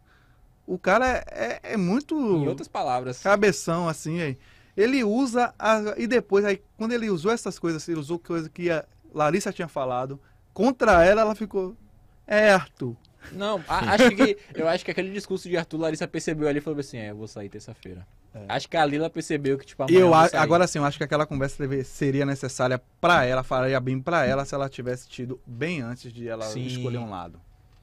O cara é, é, é muito. Em outras palavras. Cabeção, assim, aí. Ele usa. A... E depois, aí, quando ele usou essas coisas, ele usou coisa que a Larissa tinha falado. Contra ela, ela ficou. É, Arthur. Não, a, acho que eu acho que aquele discurso de Arthur Larissa percebeu ali e falou assim: é, eu vou sair terça-feira. É. Acho que a Lila percebeu que, tipo, a eu, eu Agora sim, eu acho que aquela conversa seria necessária para ela, faria bem para ela se ela tivesse tido bem antes de ela sim. escolher um lado.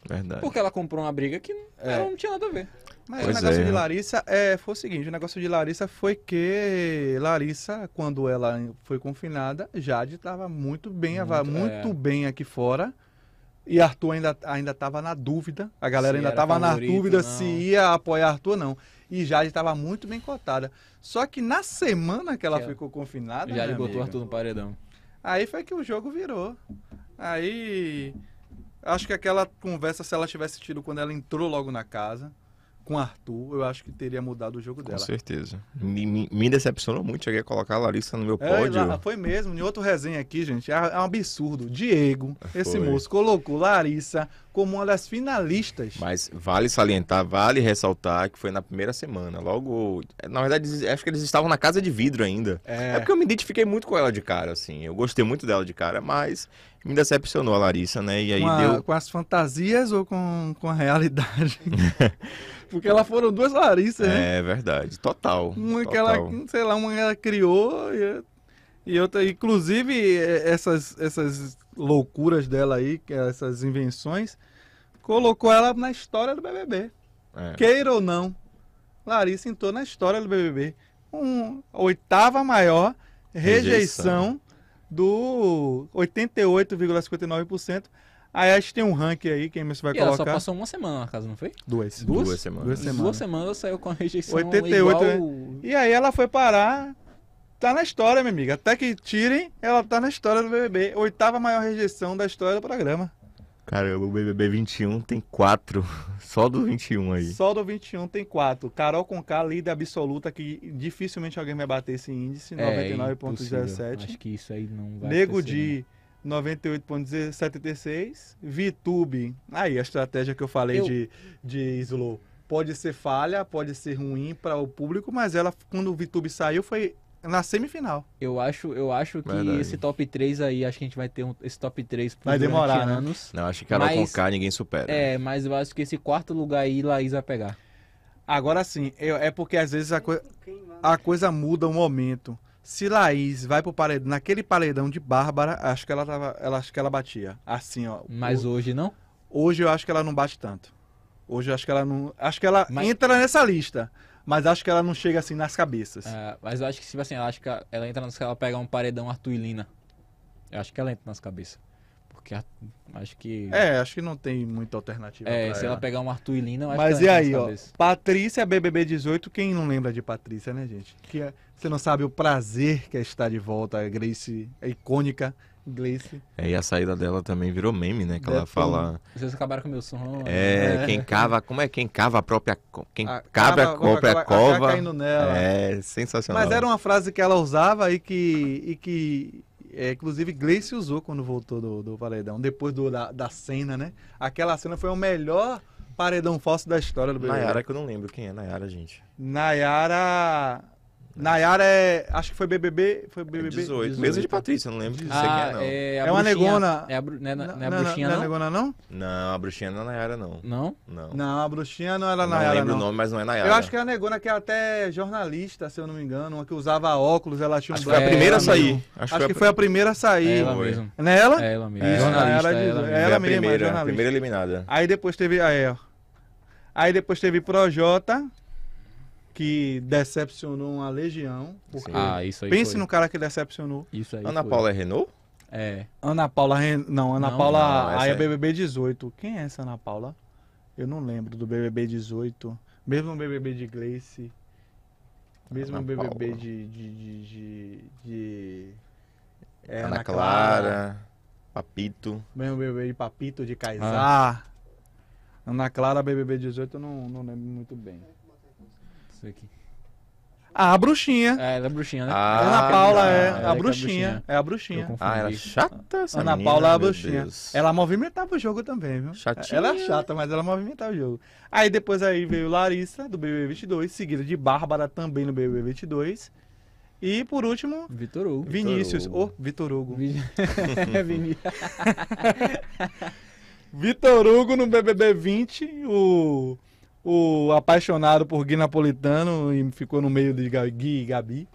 Verdade. Porque ela comprou uma briga que é. ela não tinha nada a ver. Mas pois o negócio é. de Larissa é, foi o seguinte: o negócio de Larissa foi que Larissa, quando ela foi confinada, Jade estava muito bem, muito, muito é. bem aqui fora. E Arthur ainda ainda estava na dúvida, a galera se ainda estava na dúvida não. se ia apoiar Arthur ou não. E Jade estava muito bem cotada. Só que na semana que ela que ficou confinada. Jade né, botou amiga, Arthur no paredão. Aí foi que o jogo virou. Aí. Acho que aquela conversa, se ela tivesse tido quando ela entrou logo na casa, com Arthur, eu acho que teria mudado o jogo com dela. Com certeza. Me, me, decepcionou muito, cheguei a colocar a Larissa no meu é, pódio. lá, foi mesmo, em outro resenha aqui, gente, é, é um absurdo. Diego, ah, foi. esse moço, colocou Larissa como uma das finalistas. Mas vale salientar, vale ressaltar que foi na primeira semana, logo... Na verdade, acho que eles estavam na casa de vidro ainda. É, é porque eu me identifiquei muito com ela de cara, assim. Eu gostei muito dela de cara, mas me decepcionou a Larissa, né? E aí com, a, deu... com as fantasias ou com, com a realidade? Porque elas foram duas Larissas, né? É verdade, total. Uma total. que ela, sei lá, uma ela criou e, e outra, inclusive é, essas, essas loucuras dela aí, é essas invenções, colocou ela na história do BBB. É. Queira ou não, Larissa entrou na história do BBB. Um, oitava maior rejeição. rejeição do 88,59%. Aí a que tem um ranking aí, quem você vai e colocar. Ela só passou uma semana na casa, não foi? Duas. Duas, duas semanas. Duas semanas. Duas semanas saiu com a rejeição 88, igual... Né? E aí ela foi parar... Tá na história, minha amiga. Até que tirem, ela tá na história do BBB. Oitava maior rejeição da história do programa. Cara, o BBB 21 tem quatro. Só do 21 aí. Só do 21 tem quatro. Carol Conká, líder absoluta, que dificilmente alguém vai bater esse índice, é, 99,17. Acho que isso aí não vai Nego de 98,76. Né? VTube, aí a estratégia que eu falei eu... De, de Slow. Pode ser falha, pode ser ruim para o público, mas ela, quando o VTube saiu, foi na semifinal. Eu acho, eu acho que Verdade. esse top 3 aí, acho que a gente vai ter um, esse top 3 por vai demorar, né? anos. Não, acho que Carol mas, Conká ninguém supera. É, mas eu acho que esse quarto lugar aí, Laís vai pegar. Agora sim, eu, é porque às vezes a, coi a coisa muda o um momento. Se Laís vai pro paredão, naquele paredão de Bárbara, acho que ela tava, ela acho que ela batia. Assim, ó. Mas o, hoje não? Hoje eu acho que ela não bate tanto. Hoje eu acho que ela não, acho que ela mas... entra nessa lista mas acho que ela não chega assim nas cabeças. É, mas eu acho que, tipo assim, acho que ela entra nas ela pega um paredão Lina. Eu acho que ela entra nas cabeças. Porque a, acho que. É, acho que não tem muita alternativa. É, se ela. ela. pegar um artuilina, eu acho Mas que ela e aí, ó? Patrícia BBB 18, quem não lembra de Patrícia, né, gente? Que é, você não sabe o prazer que é estar de volta. A Grace é icônica Gleice. É, e a saída dela também virou meme, né? Que ela fala. Vocês acabaram com o meu som. É, é, quem cava. Como é? Quem cava a própria. Quem a cava, a própria cova. caindo nela. É, sensacional. Mas era uma frase que ela usava e que. E que é, inclusive, Gleice usou quando voltou do, do paredão, depois do, da, da cena, né? Aquela cena foi o melhor paredão falso da história do Brasil. Nayara, que eu não lembro quem é Nayara, gente. Nayara. Nayara é. Acho que foi BBB. Foi BBB? 18. 18. de Patrícia, não lembro de ah, é, não. É, é uma negona. É a, bru... não, é, não, é a bruxinha, não? É não é negona, não? Não, a bruxinha não é Nayara, não. Não? Não. Não, a bruxinha não era Nayara. Não lembro o nome, mas não é Nayara. Eu acho que é a negona que é até jornalista, se eu não me engano. Uma que usava óculos, ela tinha um. Acho que foi a primeira a sair. Acho, acho que foi a primeira a sair. É ela mesmo. Não é ela? É ela mesmo. Isso, jornalista. É ela mesma, jornalista. Primeira eliminada. Aí depois teve. Aí, ó. Aí depois teve Projota que decepcionou a legião. Porque ah, isso aí Pense foi. no cara que decepcionou. Isso aí Ana foi. Paula é Renault? É. Ana Paula Ren... Não, Ana não, Paula. Não, aí é BBB 18. Quem é essa Ana Paula? Eu não lembro do BBB 18. Mesmo o BBB de Gleice. Mesmo o BBB Paula. de. de, de, de, de... É, Ana, Ana Clara, Clara. Papito. Mesmo o BBB de Papito, de Kaysar. Ah. Ana Clara, BBB 18, eu não, não lembro muito bem isso aqui. Ah, a bruxinha. É, ela é bruxinha, né? Ah, Ana Paula é, a bruxinha, é, é a bruxinha. É a bruxinha. Ah, ela é chata essa Ana menina, Paula é a bruxinha. Deus. Ela movimentava o jogo também, viu? Chatinha. Ela é chata, mas ela movimentava o jogo. Aí depois aí veio Larissa, do BBB22, seguida de Bárbara, também no BBB22. E por último, Vitor Hugo. Vinícius, Ô, Vitor Hugo. Vitor Hugo no BBB 20, o o apaixonado por Gui Napolitano e ficou no meio de Gui e Gabi.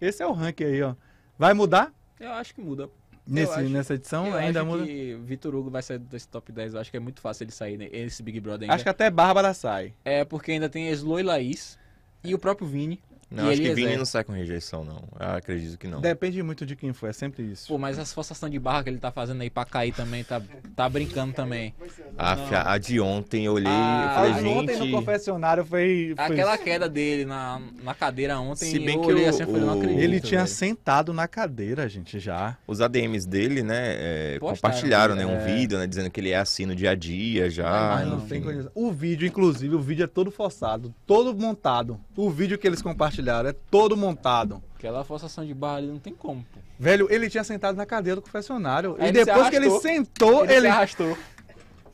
Esse é o ranking aí, ó. Vai mudar? Eu acho que muda. Nesse, acho, nessa edição ainda muda? que Vitor Hugo vai sair desse top 10. Eu acho que é muito fácil ele sair nesse né? Big Brother ainda. Acho que até Bárbara sai. É, porque ainda tem Slow e Laís. E o próprio Vini. Não, acho que Vini é. não sai com rejeição, não. Eu acredito que não. Depende muito de quem for, é sempre isso. Pô, mas as forçação de barra que ele tá fazendo aí pra cair também, tá, tá brincando também. Ah, a, a de ontem eu olhei a, ah, falei, a de ontem gente... no confessionário foi, foi, Aquela queda dele na, na cadeira ontem, Se bem eu que eu, assim, eu falei, não acredito. Ele tinha velho. sentado na cadeira, gente, já. Os ADMs dele, né, é, compartilharam né, um é... vídeo, né, dizendo que ele é assim no dia a dia, já. Mas não enfim. tem condição. O vídeo, inclusive, o vídeo é todo forçado, todo montado. O vídeo que eles compartilharam é todo montado. Aquela forçação de barra ali não tem como. Pô. Velho, ele tinha sentado na cadeira do confessionário. Aí e depois que ele sentou, ele. ele... Se arrastou.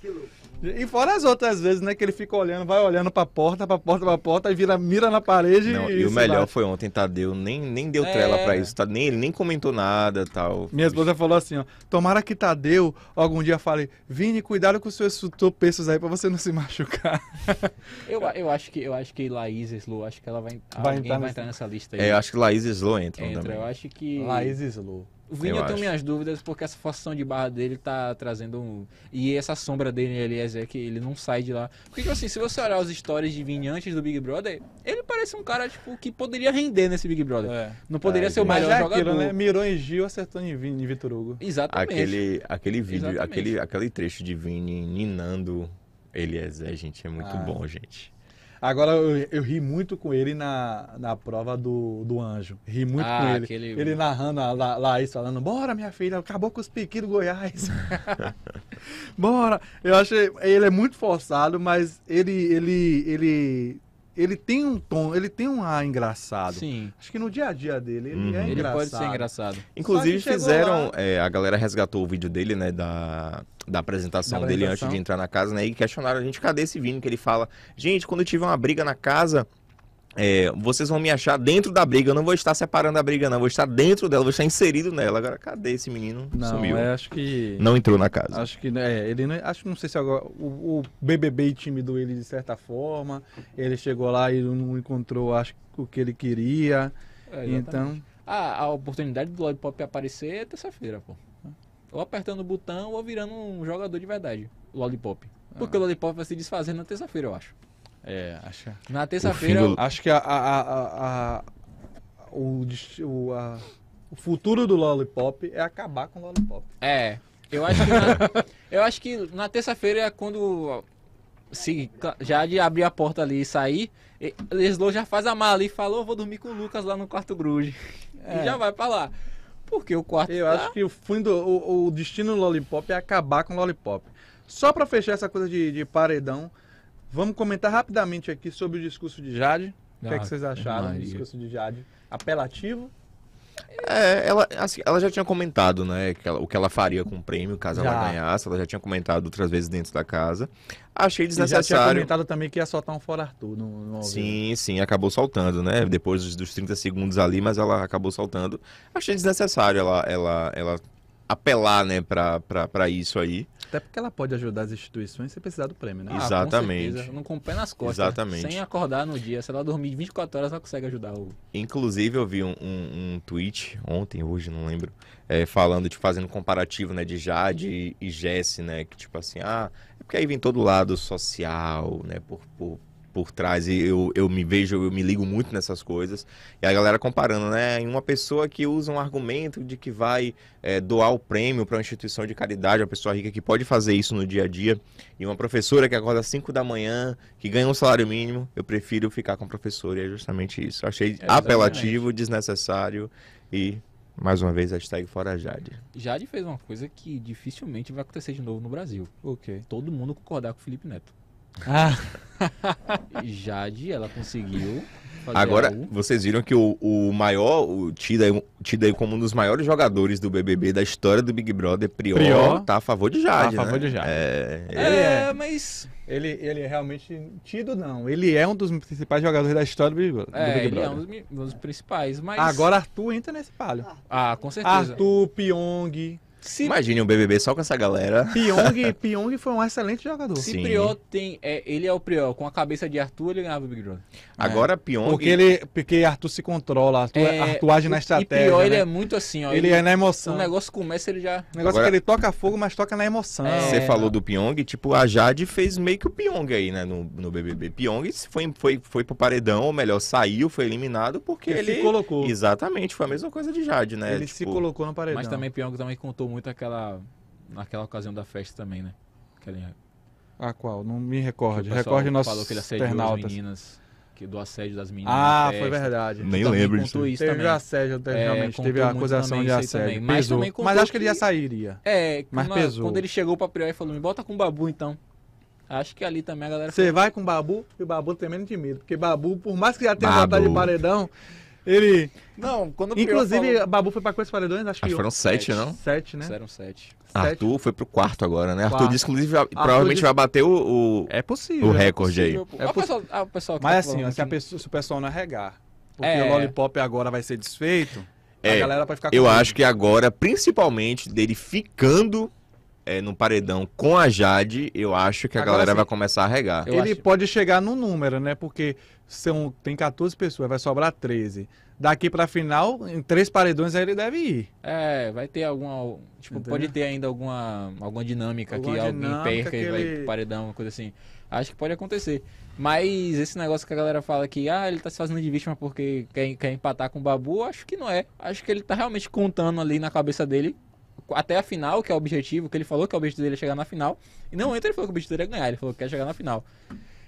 Que louco. E fora as outras vezes, né? Que ele fica olhando, vai olhando pra porta, pra porta, pra porta, e vira, mira na parede Não, e. e o melhor vai. foi ontem, Tadeu nem, nem deu é... trela pra é. isso, tá? nem, ele nem comentou nada tal. Minha esposa falou assim, ó. Tomara que Tadeu algum dia fale, Vini, cuidado com os seus tropeços aí pra você não se machucar. eu, eu acho que eu acho que Laís Slow, acho que ela vai, vai, entrar, vai nesse... entrar, nessa lista é, aí. É, eu acho que Laís Slow entra. Entra, também. eu acho que. Laís Slow. O Vini, eu, eu tenho minhas dúvidas, porque essa forçação de barra dele tá trazendo um. E essa sombra dele, aliás, é que ele não sai de lá. Porque, tipo assim, se você olhar as histórias de Vini antes do Big Brother, ele parece um cara, tipo, que poderia render nesse Big Brother. É. Não poderia é, ser o melhor é jogador. Aquilo, né? Mirou em Gil, acertou em Vini, em Vitor Hugo. Exatamente. Aquele, aquele vídeo, Exatamente. aquele, aquele trecho de Vini ninando Eliezer, gente, é muito ah. bom, gente. Agora, eu, eu, ri muito com ele na, na prova do, do Anjo. Ri muito ah, com ele. Aquele... Ele narrando a, La, Laís, falando, bora, minha filha, acabou com os piqui do Goiás. bora. Eu achei, ele é muito forçado, mas ele, ele, ele ele tem um tom, ele tem um ar engraçado. Sim. Acho que no dia a dia dele ele uhum. é engraçado. Ele pode ser engraçado. Inclusive fizeram, é, a galera resgatou o vídeo dele, né, da, da apresentação da dele antes de entrar na casa, né, e questionaram a gente, cadê esse vídeo que ele fala, gente, quando eu tive uma briga na casa, é, vocês vão me achar dentro da briga, eu não vou estar separando a briga, não. Eu vou estar dentro dela, vou estar inserido nela. Agora, cadê esse menino? Não, Sumiu. É, acho que. Não entrou na casa. Acho que. Né, é, ele não, acho que não sei se agora. O, o BBB intimidou ele de certa forma. Ele chegou lá e não encontrou, acho, o que ele queria. É, então. Ah, a oportunidade do Lollipop aparecer é terça-feira, pô. Ou apertando o botão ou virando um jogador de verdade. Lollipop. Porque ah. o Lollipop vai se desfazer na terça-feira, eu acho. É, acho. Na terça-feira, do... acho que a, a, a, a o, o, a, o futuro do Lollipop é acabar com o Lollipop. É. Eu acho que na, eu acho que na terça-feira é quando se já de abrir a porta ali e sair, Leslow já faz a mala e falou, vou dormir com o Lucas lá no quarto gruge. É. E já vai para lá. Porque o quarto Eu tá... acho que o fim do o, o, destino do Lollipop é acabar com o Lollipop. Só para fechar essa coisa de, de paredão, Vamos comentar rapidamente aqui sobre o discurso de Jade. O que, é que ah, vocês acharam do discurso de Jade? Apelativo? É, ela, assim, ela já tinha comentado, né, que ela, o que ela faria com o prêmio caso já. ela ganhasse. Ela já tinha comentado outras vezes dentro da casa. Achei desnecessário. Ela já tinha comentado também que ia soltar um fora Arthur no, no Sim, sim, acabou soltando, né? Depois dos, dos 30 segundos ali, mas ela acabou soltando. Achei desnecessário ela, ela, ela apelar, né, para isso aí. Até porque ela pode ajudar as instituições sem precisar do prêmio, né? Ah, Exatamente. com não com o pé nas costas. Exatamente. Sem acordar no dia. Se ela dormir 24 horas, ela consegue ajudar o. Inclusive, eu vi um, um, um tweet ontem, hoje, não lembro, é, falando, tipo, fazendo comparativo, né, de Jade e Jesse, né? Que tipo assim, ah, é porque aí vem todo lado social, né? por, por por trás e eu, eu me vejo, eu me ligo muito nessas coisas. E a galera comparando, né? Uma pessoa que usa um argumento de que vai é, doar o prêmio para uma instituição de caridade, uma pessoa rica que pode fazer isso no dia a dia, e uma professora que acorda às 5 da manhã, que ganha um salário mínimo, eu prefiro ficar com a professora. E é justamente isso. Eu achei é apelativo, desnecessário e. Mais uma vez, hashtag fora Jade. Jade fez uma coisa que dificilmente vai acontecer de novo no Brasil. O okay. quê? Todo mundo concordar com o Felipe Neto. Ah. Jade, ela conseguiu. Agora, algo. vocês viram que o, o maior, o tido é aí, é como um dos maiores jogadores do BBB da história do Big Brother, Prior, Prior tá a favor de Jade. Tá a né? favor né? de Jade. É, é, é, mas. Ele, ele é realmente tido, não. Ele é um dos principais jogadores da história do Big, Brother. É, Big Brother. ele é um dos, dos, principais, mas. Agora Arthur entra nesse palho. Ah, com certeza. Arthur, Pyong. Se... Imagine um BBB só com essa galera. Pyong, Pyong foi um excelente jogador. Se Sim. Prior tem. É, ele é o Prior. Com a cabeça de Arthur, ele ganhava o Big Brother. Agora, é. Pyong. Porque, ele, porque Arthur se controla, Arthur, é... é Arthur age na estratégia. E Prior, né? ele é muito assim, ó. Ele, ele, é na emoção. O negócio começa, ele já. O negócio Agora... é que ele toca fogo, mas toca na emoção. É... Você falou do Pyong, tipo, a Jade fez meio que o Pyong aí, né, no, no BBB. Pyong foi, foi, foi pro paredão, ou melhor, saiu, foi eliminado, porque ele. ele... se colocou. Exatamente, foi a mesma coisa de Jade, né? Ele tipo... se colocou no paredão. Mas também Pyong também contou muito aquela. Naquela ocasião da festa também, né? Aquela... A qual? Não me recorde. Recorde nosso. Falou que ele assediou internautas. as meninas. Que do assédio das meninas. Ah, foi verdade. Nem lembro disso. isso teve também. assédio, teve, é, realmente. Teve a acusação de assédio. Também. Mas, também Mas acho que, que ele ia sairia. É, mas uma, pesou. Quando ele chegou pra Prior e falou: me bota com o babu então. Acho que ali também a galera. Você vai com o Babu e o Babu também não te medo. Porque Babu, por mais que já tenha vontade de paredão, ele. Não, quando Inclusive, falou- Babu foi pra quantos paredões? Acho, Acho que que foram sete, Sete. não? Sete, né? Fizeram sete. Ah, Arthur foi pro quarto agora, né? Arthur disse, inclusive, provavelmente disse- vai bater o, É possível. o é recorde aí. É pessoal, ah, pessoal tá Mas assim, falando se, se o pessoal não arregar, porque É. o Lollipop agora vai ser desfeito, É, a galera vai ficar com Eu acho que agora, principalmente dele ficando é, no paredão com a Jade, eu acho que a Agora, galera assim, vai começar a regar. Ele acho... pode chegar no número, né? Porque são, tem 14 pessoas, vai sobrar 13. Daqui pra final, em três paredões aí ele deve ir. É, vai ter alguma. Tipo, Entendeu? pode ter ainda alguma, alguma dinâmica alguma que dinâmica alguém perca que ele... e vai pro paredão, uma coisa assim. Acho que pode acontecer. Mas esse negócio que a galera fala que ah, ele tá se fazendo de vítima porque quer, quer empatar com o Babu, acho que não é. Acho que ele tá realmente contando ali na cabeça dele até a final, que é o objetivo, que ele falou que é o objetivo dele é chegar na final. E não entra, ele falou que o objetivo dele é ganhar, ele falou que quer chegar na final.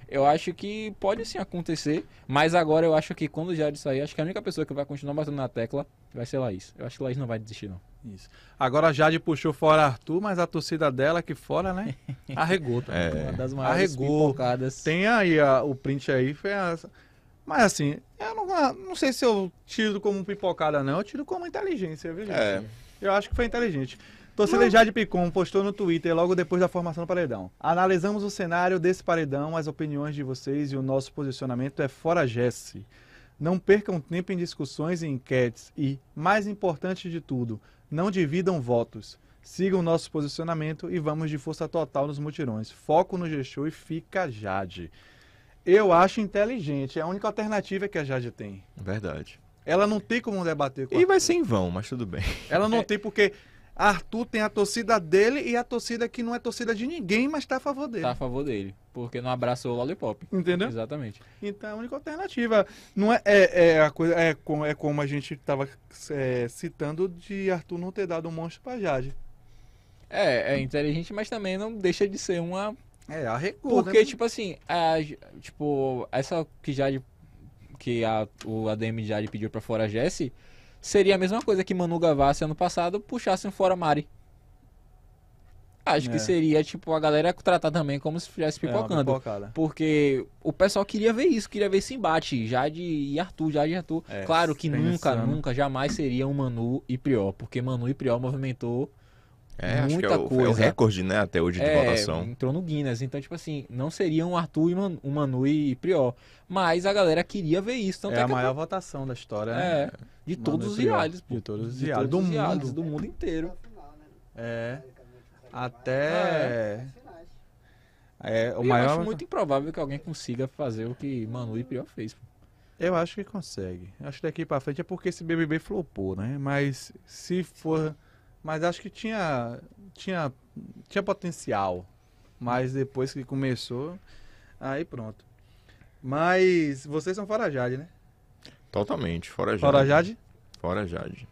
Eu acho que pode sim acontecer, mas agora eu acho que quando o Jade sair, acho que a única pessoa que vai continuar batendo na tecla vai ser Laís. Eu acho que Laís não vai desistir, não. Isso. Agora a Jade puxou fora Arthur, mas a torcida dela aqui fora, né? Arregou. Tá? É. Uma das maiores Arregou. pipocadas. Tem aí a, o print aí, foi essa. Mas assim, eu não, ah, não sei se eu tiro como pipocada, não. Eu tiro como inteligência, viu? É. Eu acho que foi inteligente. Torcida Jade Picon postou no Twitter logo depois da formação do paredão. Analisamos o cenário desse paredão, as opiniões de vocês e o nosso posicionamento é fora Jesse. Não percam tempo em discussões e enquetes e, mais importante de tudo, não dividam votos. Sigam nosso posicionamento e vamos de força total nos mutirões. Foco no G-Show e fica Jade. Eu acho inteligente, é a única alternativa que a Jade tem. Verdade. Ela não tem como debater com E vai ser em vão, mas tudo bem. Ela não é. tem porque Arthur tem a torcida dele e a torcida que não é torcida de ninguém, mas está a favor dele. Está a favor dele, porque não abraçou o Lollipop. Entendeu? Exatamente. Então a única alternativa. Não é, é, é a coisa, é, com, é como a gente estava é, citando de Arthur não ter dado um monstro para Jade. É, é inteligente, mas também não deixa de ser uma. É, a recusa. Porque, né? tipo assim, a, tipo, essa que Jade que a, o ADM de Jade pediu para fora a Jesse, seria a mesma coisa que Manu Gavassi ano passado puxasse um fora Mari. Acho é. que seria, tipo, a galera tratar também como se estivesse é, pipocando. É porque o pessoal queria ver isso, queria ver esse embate. Jade e Arthur, Jade e Arthur. É, claro que nunca, nunca, jamais seria um Manu e Prior. Porque Manu e Prior movimentou é, é, muita é o, coisa. É o recorde, né, até hoje de é, votação. Entrou no Guinness. Então, tipo assim, não seria um Arthur, e Man, um Manu e Prior. Mas a galera queria ver isso. Tanto é, a maior votação da história, né? é, De Manu todos os reais. De todos os reais. Do, mundo. do mundo inteiro. É. Até. É, é o maior... Eu acho muito improvável que alguém consiga fazer o que Manu e Prior fez. Eu acho que consegue. Acho que daqui pra frente é porque esse BBB flopou, né? Mas se for mas acho que tinha, tinha, tinha potencial. Mas depois que começou, aí pronto. Mas vocês são fora Jade, né? Totalmente, fora Jade. Fora Jade? Fora Jade.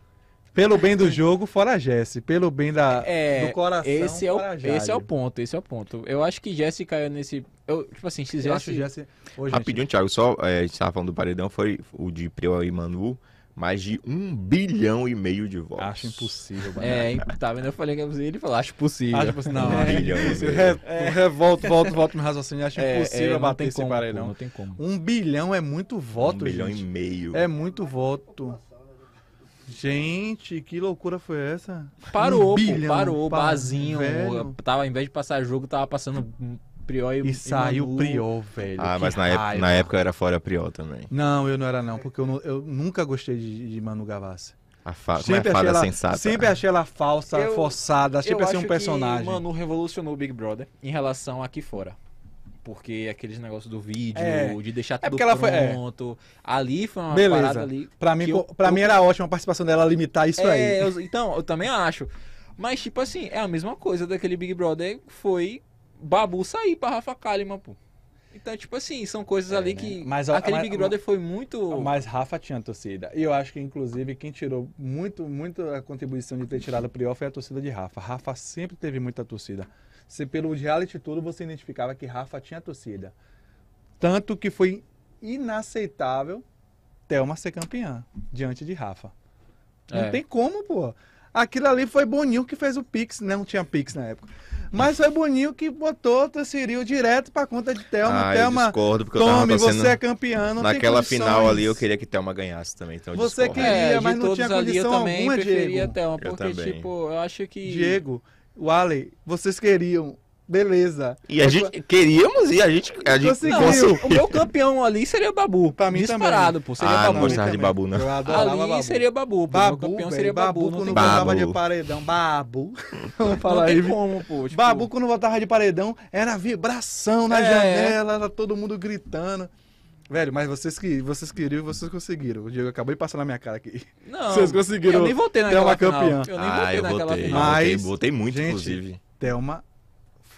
Pelo bem do jogo, fora Jesse. Pelo bem da, é, do coração, esse é o, Esse é o ponto, esse é o ponto. Eu acho que Jesse caiu nesse... Eu, tipo assim, se Jesse... É Rapidinho, Thiago, só... É, a gente tava falando do paredão, foi o de Preu e Manu mais de um bilhão e meio de votos. Acho impossível. É, tá vendo? Eu falei que é Ele falou, acho possível. Acho possível. Não, um é. bilhão é, e revolto, volto, volto no raciocínio. Acho é, é, impossível é, bater esse como, Não tem como. Um bilhão é muito voto, Um bilhão e meio. É muito voto. Gente, que loucura foi essa? Parou, um bilhão, pô, parou, parou, barzinho. Tava, ao invés de passar jogo, tava passando Priol e, e saiu Manu. Priol, velho. Ah, mas na, época, na época eu era fora Priol também. Não, eu não era não, porque eu, não, eu nunca gostei de, de Manu Gavassi. A fa... É sempre é a fada ela, sensata. Sempre achei ela falsa, eu, forçada, sempre achei um personagem. Que Manu revolucionou o Big Brother em relação aqui fora. Porque aqueles negócios do vídeo, é. de deixar é tudo é pronto. Foi, é. Ali foi uma Beleza. parada ali. Pra mim, eu, pra eu, mim era ótima a participação dela limitar isso é, aí. então, eu também acho. Mas, tipo assim, é a mesma coisa daquele Big Brother foi Babu sair pra Rafa Kalimann, pô. Então, tipo assim, são coisas é, ali né? que. Mas, aquele mas, Big Brother foi muito. Mas Rafa tinha torcida. E eu acho que, inclusive, quem tirou muito, muito a contribuição de ter tirado o Priol foi a torcida de Rafa. Rafa sempre teve muita torcida. Se pelo reality todo você identificava que Rafa tinha torcida. Tanto que foi inaceitável Thelma ser campeã diante de Rafa. Não é. tem como, pô. Aquilo ali foi Boninho que fez o Pix, né? não tinha Pix na época. Mas foi Boninho que botou, transferiu direto pra conta de Thelma. Ah, Thelma, discordo, porque tome, eu tava você é campeão. Naquela final ali eu queria que Thelma ganhasse também, então Você queria, é, mas não tinha ali, condição eu também alguma, preferia Diego. Thelma, porque, tipo, eu acho que... Diego, o Ale, vocês queriam Beleza. E a gente queríamos e a gente, a gente conseguiu. conseguiu. O meu campeão ali seria o Babu. Pra mim Disparado, também. pô. Seria ah, Babu. não gostava de Babu, não. Ali babu. seria Babu. Babu, meu campeão seria Babu. Babu quando babu. de paredão. Babu. Vamos falar aí. como, pô. Tipo... Babu quando voltava de paredão era vibração na é, janela, era todo mundo gritando. Velho, mas vocês que vocês queriam, vocês conseguiram. O Diego acabou de passar na minha cara aqui. Não. Vocês conseguiram. Eu nem voltei naquela campeã. Eu nem voltei ah, eu naquela voltei, final. Mas, voltei, voltei muito, gente, inclusive. Thelma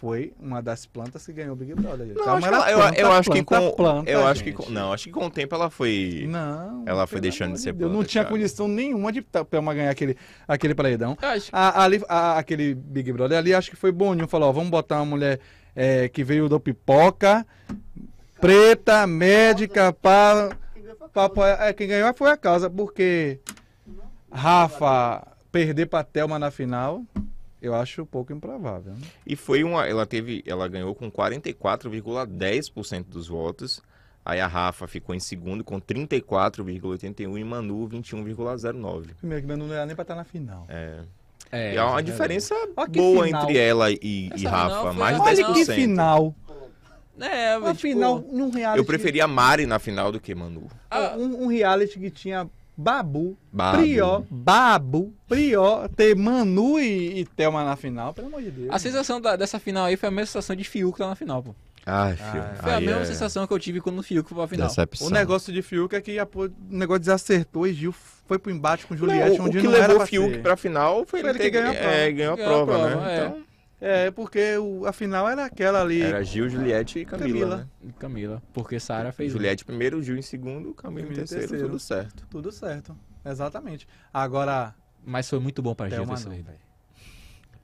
foi uma das plantas que ganhou o Big Brother. Não, então, acho ela, eu, planta, eu acho planta, que com planta, eu acho gente. que não, acho que com o tempo ela foi não, ela foi deixando de ser planta. Eu não tinha cara. condição nenhuma de uma ganhar aquele aquele paredão. Acho que... a, ali, a, aquele Big Brother ali acho que foi Boninho falou, ó, vamos botar uma mulher é, que veio do pipoca, preta, médica, para é, quem ganhou foi a causa, porque Rafa perder para Telma na final. Eu acho pouco improvável. Né? E foi uma. Ela teve. Ela ganhou com 44,10% dos votos. Aí a Rafa ficou em segundo com 34,81 e Manu 21,09. Primeiro que Manu não era nem para estar tá na final. É. É, e há é uma é diferença é. boa entre ela e, e Rafa, mais de 10%. Olha que final. É, mas, tipo, final, num reality... Eu preferia a Mari na final do que Manu. Ah. Um, um reality que tinha Babu, Babu, Prió, Babu, Prió, ter Manu e, e Thelma na final, pelo amor de Deus. A sensação da, dessa final aí foi a mesma sensação de Fiuk tá na final, pô. Ai, ah, Fiuk. É. Foi a mesma é sensação que eu tive quando o Fiuk foi pra final. Decepção. O negócio de Fiuk é que a, o negócio desacertou e Gil foi pro embate com Juliette, não, onde o que não levou o Fiuk pra final foi, foi ele, ter, que ganhou a é, prova, é, ganhou a ganhou prova, prova né? É. Então... É, porque o, a final era aquela ali. Era Gil, Juliette e Camila. Camila. Né? Camila porque Sara fez. Juliette primeiro, Gil em segundo, Camila, em terceiro, terceiro, tudo certo. Tudo certo, exatamente. Agora. Mas foi muito bom pra Gil dessa vez.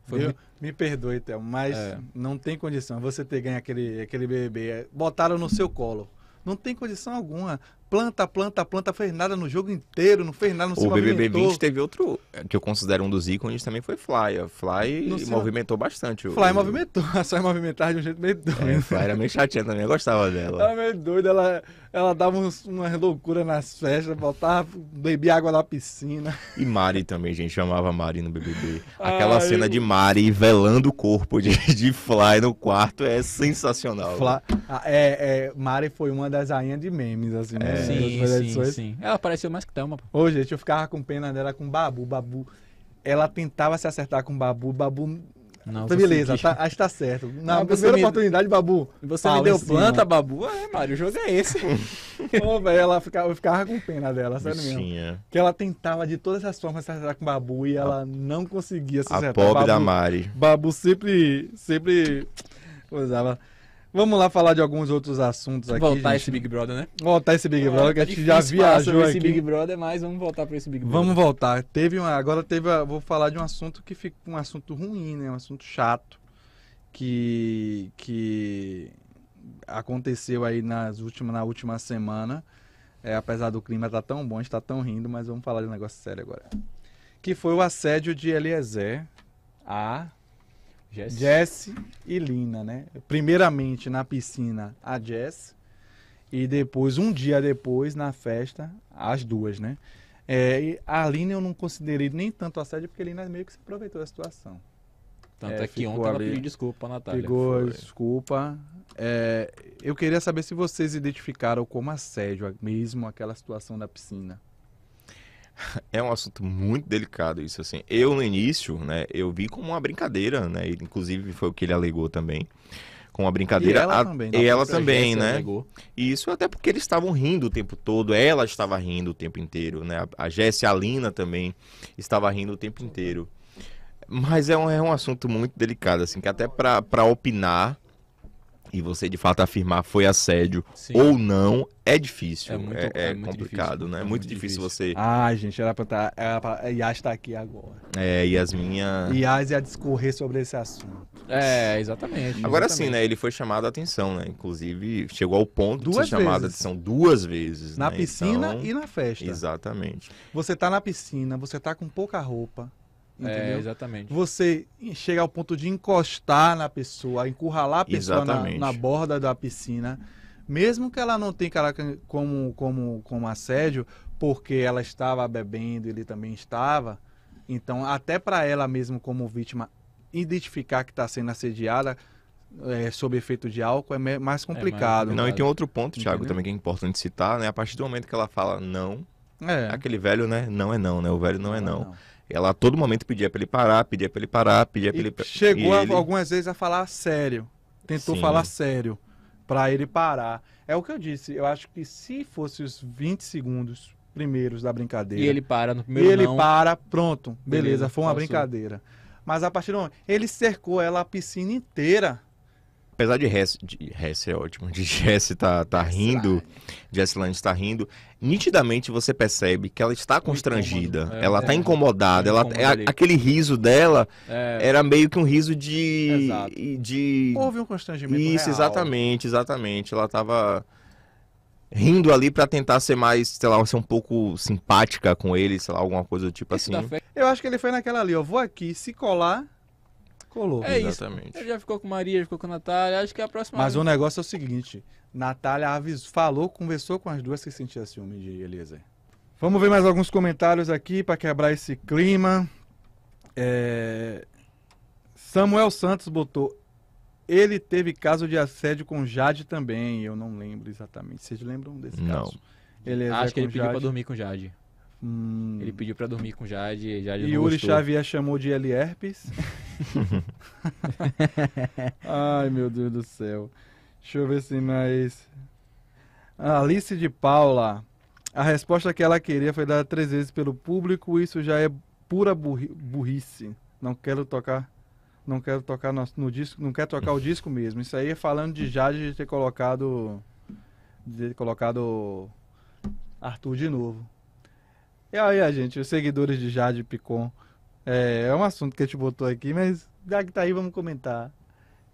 Foi muito... Me perdoe, Théo, mas é. não tem condição você ter ganho aquele, aquele bebê. Botaram no seu colo. Não tem condição alguma planta, planta, planta, fez nada no jogo inteiro, não fez nada, no o O BBB 20 teve outro, que eu considero um dos ícones também, foi Fly. Fly não movimentou bastante. Fly o... movimentou, só ia movimentar de um jeito meio é, doido. É, Fly era meio chatinha também, eu gostava dela. Ela era meio doida, ela, ela dava uns, umas loucuras nas festas, voltava, bebia água na piscina. E Mari também, gente, chamava Mari no BBB. Aquela Ai, cena de Mari velando o corpo de, de Fly no quarto é sensacional. é, é, Mari foi uma das rainhas de memes, assim, né? é. né? É, sim, sim, sim, Ela apareceu mais que Thelma. Ô, gente, eu ficava com pena dela com Babu. Babu. Ela tentava se acertar com Babu. Babu não, então, beleza, tá, acho que tá certo. Na não, primeira me... oportunidade, Babu. Você me deu planta, Babu? É, Mário, o jogo é esse. Pô, velho, ela ficava, eu ficava com pena dela, sério Bichinha. mesmo. Que ela tentava de todas as formas se acertar com Babu e ela a... não conseguia se acertar. A pobre Babu, da Mari. Babu sempre, sempre usava. Vamos lá falar de alguns outros assuntos aqui. Voltar gente. esse Big Brother, né? Voltar esse Big ah, Brother, que a tá gente já viajou aqui. esse Big Brother, mas vamos voltar para esse Big Brother. Vamos voltar. Teve uma, agora teve, uma, vou falar de um assunto que fica um assunto ruim, né? Um assunto chato que que aconteceu aí nas últimas na última semana. É, apesar do clima tá tão bom, a gente tá tão rindo, mas vamos falar de um negócio sério agora. Que foi o assédio de Eliezer a Jess. Jess e Lina, né? Primeiramente na piscina, a Jess. E depois, um dia depois, na festa, as duas, né? É, a Lina eu não considerei nem tanto assédio, porque a Lina meio que se aproveitou da situação. Tanto é, é que ontem ela pediu desculpa, Natália. Pegou Foi. desculpa. É, eu queria saber se vocês identificaram como assédio mesmo aquela situação da piscina. É um assunto muito delicado isso, assim. Eu, no início, né, eu vi como uma brincadeira, né? Inclusive, foi o que ele alegou também. Com uma brincadeira. E ela a... também. E ela também, né? Alegou. E isso até porque eles estavam rindo o tempo todo. Ela estava rindo o tempo inteiro, né? A Jéssica Lina também estava rindo o tempo inteiro. Mas é um, é um assunto muito delicado, assim, que até para opinar e você de fato afirmar foi assédio Sim. ou não é difícil. É, muito, é, é, é muito complicado, difícil, né? É muito, difícil, difícil, você. Ah, gente, era pra estar. Tá, pra... Yas tá aqui agora. É, e as minhas. Yas ia discorrer sobre esse assunto. É, exatamente. exatamente. Agora sim, né? Ele foi chamado a atenção, né? Inclusive, chegou ao ponto duas de ser chamado a atenção duas vezes. Na né? piscina então... e na festa. Exatamente. Você tá na piscina, você tá com pouca roupa. É, entendeu? É, exatamente. Você chegar ao ponto de encostar na pessoa, encurralar a pessoa na, na, borda da piscina, mesmo que ela não tenha como, como, como assédio, porque ela estava bebendo, ele também estava. Então, até para ela mesmo como vítima identificar que está sendo assediada, é, sob efeito de álcool é mais é, complicado. É não, e tem outro ponto, Thiago, Entendeu? também que é importante citar, né? A partir do momento que ela fala não, é. aquele velho, né? Não é não, né? O velho não, é não é não. Ela a todo momento pedia para ele parar, pedia para ele parar, pedia para ele parar. Chegou ele... algumas vezes a falar sério. Tentou Sim. falar sério para ele parar. É o que eu disse. Eu acho que se fosse os 20 segundos primeiros da brincadeira. E ele para no primeiro E ele não... para, pronto. Beleza, beleza foi uma passou. brincadeira. Mas a partir do momento. Ele cercou ela a piscina inteira apesar de Hess, de é ótimo, de Jess tá, tá rindo, é. Jess Lange está rindo, nitidamente você percebe que ela está constrangida, é, ela está é, incomodada, é, ela, aquele riso dela é. era meio que um riso de... de Houve um constrangimento Isso, real. exatamente, exatamente, ela estava rindo ali para tentar ser mais, sei lá, ser um pouco simpática com ele, sei lá, alguma coisa do tipo Isso assim. eu acho que ele foi naquela ali, Eu vou aqui, se colar colou. É Exatamente. isso. Ele já ficou com Maria, já ficou com Natália. Acho que é a próxima. Mas vez... o negócio é o seguinte: Natália avisou, falou, conversou com as duas que sentia ciúme de Eliezer. Vamos ver mais alguns comentários aqui para quebrar esse clima. É... Samuel Santos botou. Ele teve caso de assédio com Jade também. Eu não lembro exatamente. Vocês lembram desse não. caso? Não. Acho que ele pediu para dormir com Jade. Hum. Ele pediu para dormir com Jade, Jade e Yuri Xavier chamou de L. Herpes. Ai, meu Deus do céu. Deixa eu ver se mais... Alice de Paula. A resposta que ela queria foi dada três vezes pelo público. Isso já é pura burri burrice. Não quero tocar... Não quero tocar no, no disco, não quer tocar o disco mesmo. Isso aí é falando de Jade de ter colocado de ter colocado Arthur de novo. E aí, gente, os seguidores de Jade Picon. É, é um assunto que a gente botou aqui, mas já que tá aí, vamos comentar.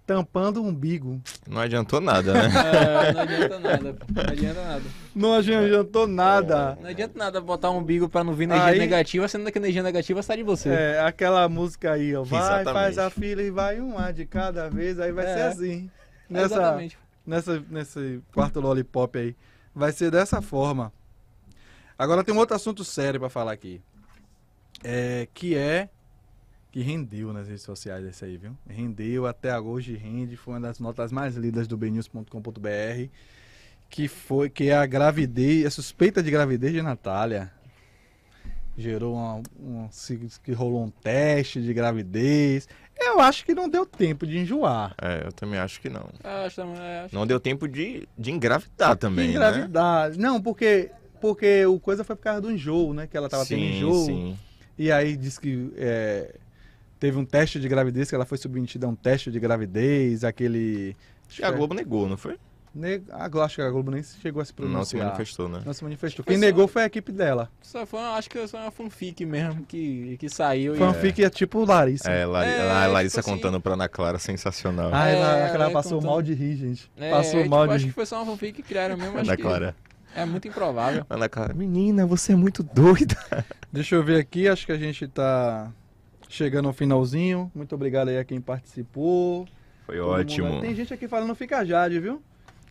Tampando o umbigo. Não adiantou nada, né? É, não adianta nada. Não adianta nada. Não adiantou nada. É, não adianta nada botar um umbigo pra não vir energia aí, negativa, sendo que energia negativa sai de você. É, aquela música aí, ó. Vai, Exatamente. faz a fila e vai um A de cada vez, aí vai é, ser assim. Nessa, Exatamente. Nessa, nesse quarto lollipop aí. Vai ser dessa forma. Agora tem um outro assunto sério para falar aqui. É, que é. Que rendeu nas redes sociais esse aí, viu? Rendeu, até hoje rende, foi uma das notas mais lidas do bnews.com.br, que foi que é a gravidez, a suspeita de gravidez de Natália gerou uma, uma, que rolou um teste de gravidez. Eu acho que não deu tempo de enjoar. É, eu também acho que não. Acho, acho não que... deu tempo de, de engravidar também, né? de engravidar. Né? Não, porque porque o coisa foi por causa do enjoo, né? Que ela tava sim, tendo enjoo. Sim. E aí disse que é, teve um teste de gravidez, que ela foi submetida a um teste de gravidez, aquele. Acho que a Globo negou, não foi? A Globo, acho que a Globo nem chegou a se pronunciar. Não se manifestou, né? Não se manifestou. Quem negou só... foi a equipe dela. Só foi, acho que foi uma fanfic mesmo que, que saiu. Fanfic é. é tipo Larissa. É, Lari... é, a tipo Larissa tipo contando assim... pra Ana Clara, sensacional. Ah, é, Ana Clara passou contando... mal de rir, gente. É, passou é, mal tipo, de rir. Acho que foi só uma fanfic que criaram mesmo. Ana Clara. É muito improvável. Ana Clara, menina, você é muito doida. Deixa eu ver aqui, acho que a gente tá chegando ao finalzinho. Muito obrigado aí a quem participou. Foi Todo ótimo. Mundo... Tem gente aqui falando fica Jade, viu?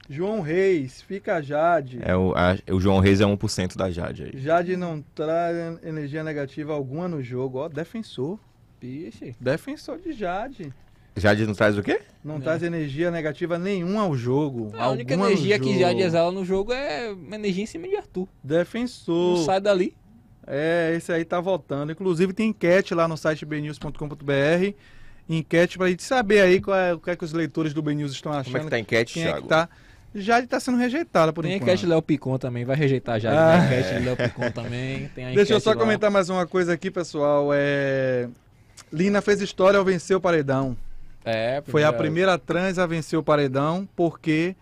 João Reis, fica Jade. É o, a, o João Reis é 1% da Jade aí. Jade não traz energia negativa alguma no jogo, ó, defensor. Pixe. Defensor de Jade. Jade não traz o quê? Não, traz energia negativa nenhuma ao jogo. A única energia que Jade exala no jogo é uma energia em cima de Arthur. Defensor. Não sai dali. É, esse aí tá voltando. Inclusive tem enquete lá no site bnews.com.br. Enquete pra gente saber aí qual é, o que é que os leitores do BNews estão achando. Como é que tá a enquete, quem Thiago? É que tá... Jade tá sendo rejeitada por tem enquanto. Tem enquete Léo Picon também, vai rejeitar Jade. Ah, tem enquete Léo Picon também. Deixa eu só lá. comentar mais uma coisa aqui, pessoal. É... Lina fez história ao vencer o paredão. É, primeira... Foi a primeira trans a vencer o paredão, porque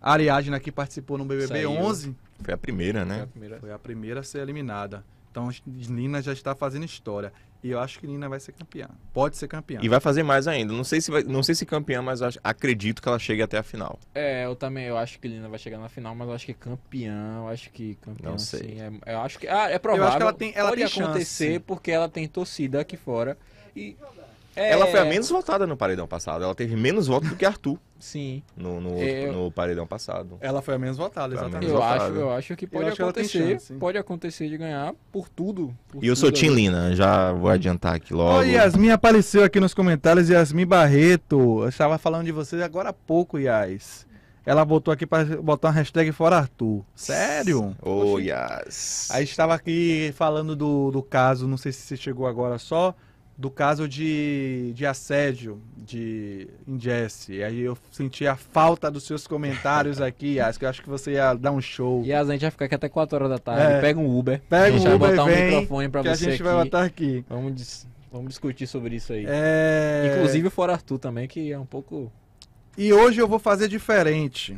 a Ariadna que participou no BBB Saiu. 11... Foi a primeira, né? Foi a primeira. Foi a primeira a ser eliminada. Então, Nina já está fazendo história. E eu acho que Nina vai ser campeã. Pode ser campeã. E vai fazer mais ainda. Não sei se vai, não sei se campeã, mas acho, acredito que ela chegue até a final. É, eu também eu acho que Nina vai chegar na final, mas eu acho que campeã, eu acho que campeã não assim, sei. Sim, é, eu acho que ah, é provável. Eu acho que ela tem ela pode tem acontecer chance. porque ela tem torcida aqui fora e é... Ela foi a menos votada no paredão passado. Ela teve menos votos do que Arthur. Sim. No, no, eu... É. no paredão passado. Ela foi a menos votada, exatamente. eu, votada. Acho, eu acho que pode acho acontecer. Que chance, pode acontecer de ganhar por tudo. Por e eu sou Tim Lina, já vou adiantar aqui logo. Oi, Yasmin apareceu aqui nos comentários, Yasmin Barreto. Eu estava falando de vocês agora há pouco, Yas. Ela botou aqui para botar uma hashtag fora Arthur. Sério? Oh, Yas. Aí estava aqui falando do, do caso, não sei se você chegou agora só do caso de, de assédio de Jesse. E aí eu senti a falta dos seus comentários aqui, Yas, que eu acho que você ia dar um show. Yas, a gente vai ficar aqui até 4 horas da tarde. É. Pega um Uber. Pega a gente um vai Uber botar vem, um microfone pra que você. A gente aqui. vai botar aqui. Vamos, dis vamos discutir sobre isso aí. É... Inclusive fora Arthur também, que é um pouco. E hoje eu vou fazer diferente.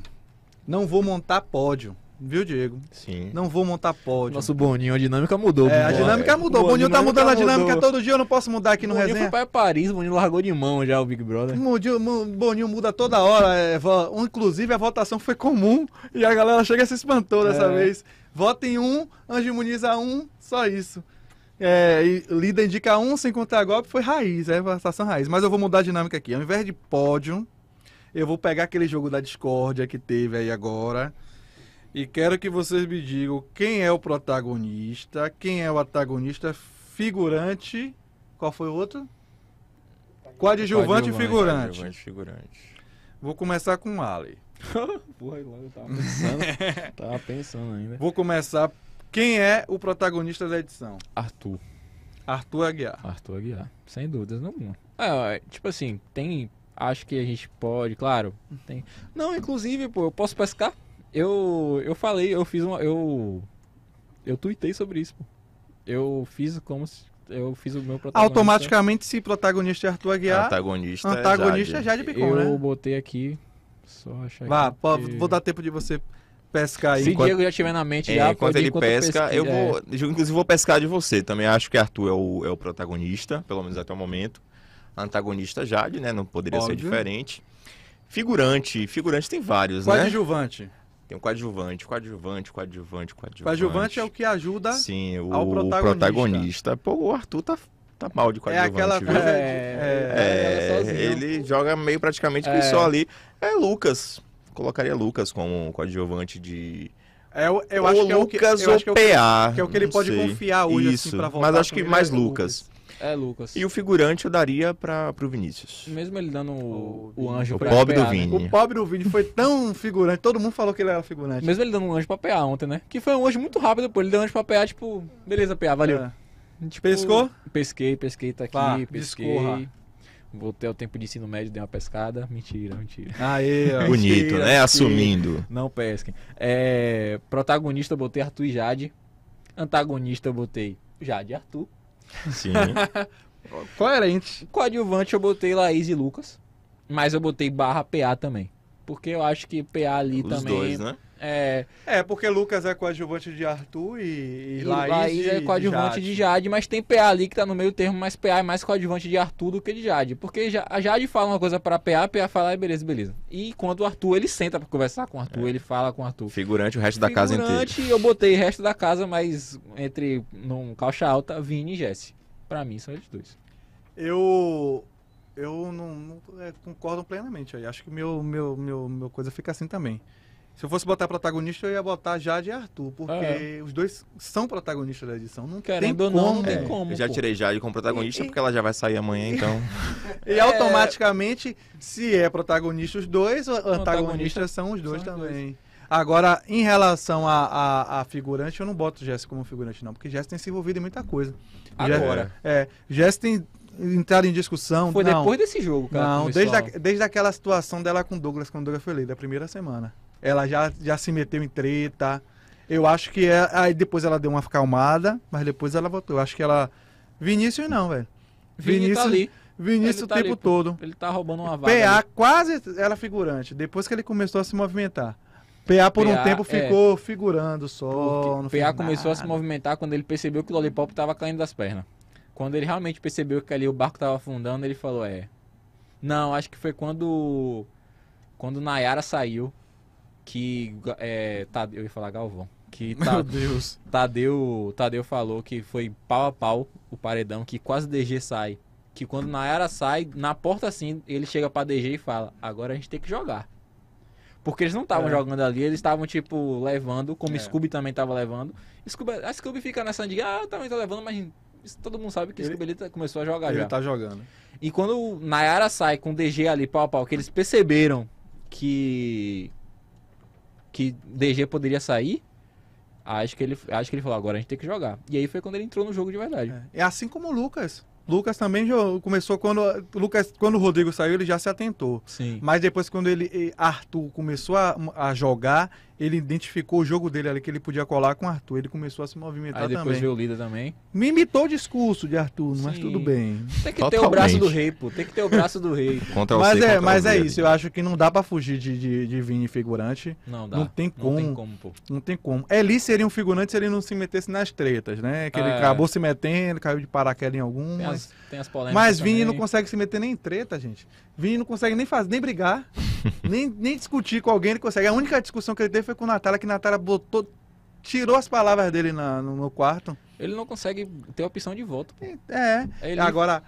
Não vou montar pódio. Viu, Diego? Sim. Não vou montar pódio. Nosso Boninho, a dinâmica mudou. É, a dinâmica mudou. O Boninho, tá mudando a dinâmica mudou. todo dia, eu não posso mudar aqui no Boninho resenha. Boninho foi pra Paris, o Boninho largou de mão já o Big Brother. Mudinho, Boninho muda toda hora. É, inclusive, a votação foi comum e a galera chega e se espantou dessa é. vez. Vota em um, Anjo Muniz a um, só isso. É, líder indica um, sem contar golpe, foi raiz, é votação raiz. Mas eu vou mudar a dinâmica aqui. Ao invés de pódio, eu vou pegar aquele jogo da discórdia que teve aí agora e quero que vocês me digam quem é o protagonista, quem é o antagonista, figurante. Qual foi o outro? Coadjuvante e figurante. Coadjuvante figurante. Vou começar com o Ali. Porra, eu tava pensando. tava pensando ainda. Vou começar. Quem é o protagonista da edição? Arthur. Arthur Aguiar. Arthur Aguiar, sem dúvidas nenhuma. É, tipo assim, tem. Acho que a gente pode, claro. Tem. Não, inclusive, pô, eu posso pescar? Eu, eu falei, eu fiz uma. Eu. Eu tuitei sobre isso, pô. Eu fiz como se. Eu fiz o meu protagonista. Automaticamente, se protagonista é Arthur Aguiar. Antagonista. É antagonista é Jade, Jade Picon, eu né? Eu botei aqui. Só achar Vá, que... vou dar tempo de você pescar aí. Se enquanto... Diego já tiver na mente, é, já, enquanto ele enquanto pesca, eu, pesca, eu vou. inclusive, vou pescar de você. Também acho que Arthur é o, é o protagonista, pelo menos até o momento. Antagonista Jade, né? Não poderia Óbvio. ser diferente. Figurante, figurante tem vários, né? Coadjuvante. É tem um coadjuvante, coadjuvante, coadjuvante, coadjuvante. Coadjuvante é o que ajuda Sim, o, ao protagonista. protagonista. Pô, o Arthur tá, tá mal de é coadjuvante. É aquela coisa. É, é, é, é né? ele joga meio praticamente que é. só ali. É Lucas. Colocaria Lucas como coadjuvante de. É, eu, eu acho Lucas que é o que, é o que, é o que ele pode confiar hoje Isso, assim, pra voltar. Mas acho que mais Lucas. Lucas. É, Lucas. E o figurante eu daria para o Vinícius. Mesmo ele dando o, o, o anjo o pobre PA, do né? Vini. Né? O pobre do Vini foi tão figurante, todo mundo falou que ele era figurante. Mesmo ele dando um anjo pra PA ontem, né? Que foi um anjo muito rápido, pô. Ele deu um anjo pra PA, tipo, beleza, PA, valeu. É. Tipo, Pescou? Pesquei, pesquei, tá aqui, Pá, pesquei. Discorra. Voltei ao tempo de ensino médio, dei uma pescada. Mentira, mentira. Aê, ó, Bonito, mentira, né? Assumindo. Não pesquem. É, protagonista, botei Arthur e Jade. Antagonista, eu botei Jade e Arthur. Sim. Coerente. Coadjuvante eu botei Laís e Lucas, mas eu botei barra PA também. Porque eu acho que PA ali Os também. Dois, né? É... é, porque Lucas é coadjuvante de Arthur e, e, Laís, Laís é coadjuvante de Jade. de Jade. mas tem PA ali que tá no meio termo, mas PA é mais coadjuvante de Arthur do que de Jade. Porque a Jade fala uma coisa pra PA, a PA fala, ah, beleza, beleza. E quando o Arthur, ele senta pra conversar com o Arthur, é. ele fala com o Arthur. Figurante o resto da Figurante, casa inteira. Figurante, eu botei o resto da casa, mas entre num calça alta, Vini e Jesse. Pra mim, são eles dois. Eu eu não, não é, concordo plenamente aí. Acho que meu, meu, meu, meu coisa fica assim também. Se eu fosse botar protagonista, eu ia botar Jade e Arthur, porque é. os dois são protagonistas da edição. Não Querendo tem como, não, não tem como. Eu já tirei Jade como protagonista, e, porque ela já vai sair amanhã, então. e automaticamente, se é protagonista os dois, antagonistas antagonista são os dois são também. Dois. Agora, em relação a, a, a, figurante, eu não boto Jesse como figurante, não, porque Jesse tem se envolvido em muita coisa. Agora. Jesse, é, Jesse tem entraram em discussão. Foi não, depois desse jogo, cara. Não, desde, a, desde aquela situação dela com Douglas, quando Douglas foi lei, da primeira semana. Ela já, já se meteu em treta. Eu acho que é. Aí depois ela deu uma acalmada, mas depois ela voltou. Eu acho que ela. Vinícius não, velho. Tá Vinícius. Tá ali. Vinícius ele o tá tempo ali, todo. Ele tá roubando uma vaga. PA ali. quase era figurante, depois que ele começou a se movimentar. PA por PA, um tempo é. ficou é, figurando só. PA começou a se movimentar quando ele percebeu que o Lollipop tava caindo das pernas. Quando ele realmente percebeu que ali o barco estava afundando, ele falou, é. Não, acho que foi quando. Quando Nayara saiu. Que. É, Tadeu, eu ia falar Galvão. Que Meu Tadeu, Deus. Tadeu, Tadeu falou que foi pau a pau o paredão, que quase DG sai. Que quando Nayara sai, na porta assim, ele chega pra DG e fala: agora a gente tem que jogar. Porque eles não estavam é. jogando ali, eles estavam, tipo, levando, como é. Scooby também tava levando. Scooby, a Scooby fica nessa de, ah, eu também tô levando, mas isso todo mundo sabe que ele, Escobelita começou a jogar ele já. Ele tá jogando. E quando o Nayara sai com o DG ali pau a pau, que eles perceberam que. que DG poderia sair. Acho que, ele, acho que ele falou, agora a gente tem que jogar. E aí foi quando ele entrou no jogo de verdade. É, é assim como o Lucas. Lucas também começou quando Lucas quando o Rodrigo saiu ele já se atentou. Sim. Mas depois quando ele Arthur começou a, a jogar ele identificou o jogo dele ali que ele podia colar com o Arthur. Ele começou a se movimentar Aí depois também. veio o líder também. Me imitou o discurso de Arthur, Sim. mas tudo bem. Tem que Totalmente. ter o braço do rei, pô. Tem que ter o braço do rei. Contra mas é, mas é isso. Eu acho que não dá para fugir de, de, de Vini figurante. Não dá. Não tem como. Não tem como, pô. Não tem como. Eli seria um figurante se ele não se metesse nas tretas, né? Que ele é. acabou se metendo, caiu de paraquedas em algumas. Tem, mas... tem as, polêmicas. Mas Vini também. não consegue se meter nem em treta, gente. Vini não consegue nem fazer, nem brigar, nem, nem discutir com alguém, ele consegue. A única discussão que ele teve foi com o Natália, que Natália botou, tirou as palavras dele na, no, no, quarto. Ele não consegue ter opção de voto. Pô. É. é. Ele... Agora,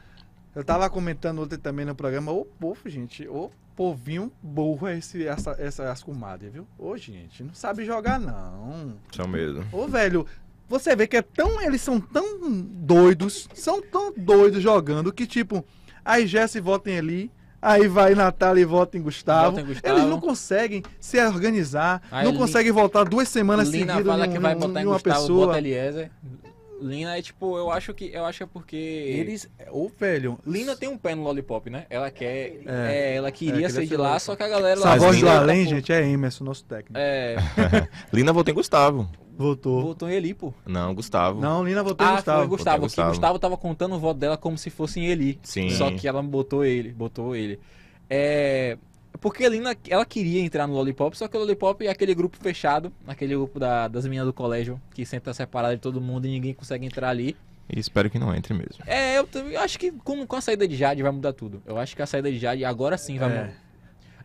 eu tava comentando ontem também no programa, ô povo, gente, ô povinho burro é esse, essa, essa, essa viu? Ô, gente, não sabe jogar, não. São é mesmo. Ô, velho, você vê que é tão. Eles são tão doidos, são tão doidos jogando que, tipo, aí Jesse vota em Eli, Aí vai Natália e vota em Gustavo. em Gustavo. Eles não conseguem se organizar, Aí não Lin... conseguem voltar duas semanas Lina seguidas fala num, que vai botar em Gustavo, pessoa. Bota Eliezer. Lina é tipo, eu acho que eu acho que é porque eles, ô velho, Lina tem um pé no lollipop, né? Ela quer, é, é, ela queria é, ser de lá, só que a galera Essa voz do além, gente, é Emerson, nosso técnico. É. Lina votou em Gustavo. Votou. Votou em Eli, pô. Não, Gustavo. Não, Lina votou ah, em Gustavo. Foi Gustavo, Gustavo. Que Gustavo tava contando o voto dela como se fosse em Eli. Sim. Só que ela botou ele, botou ele. É. Porque a Lina, ela queria entrar no Lollipop, só que o Lollipop é aquele grupo fechado, aquele grupo da, das meninas do colégio, que senta tá separada de todo mundo e ninguém consegue entrar ali. E espero que não entre mesmo. É, eu, eu acho que com, com a saída de Jade vai mudar tudo. Eu acho que a saída de Jade agora sim vai é. mudar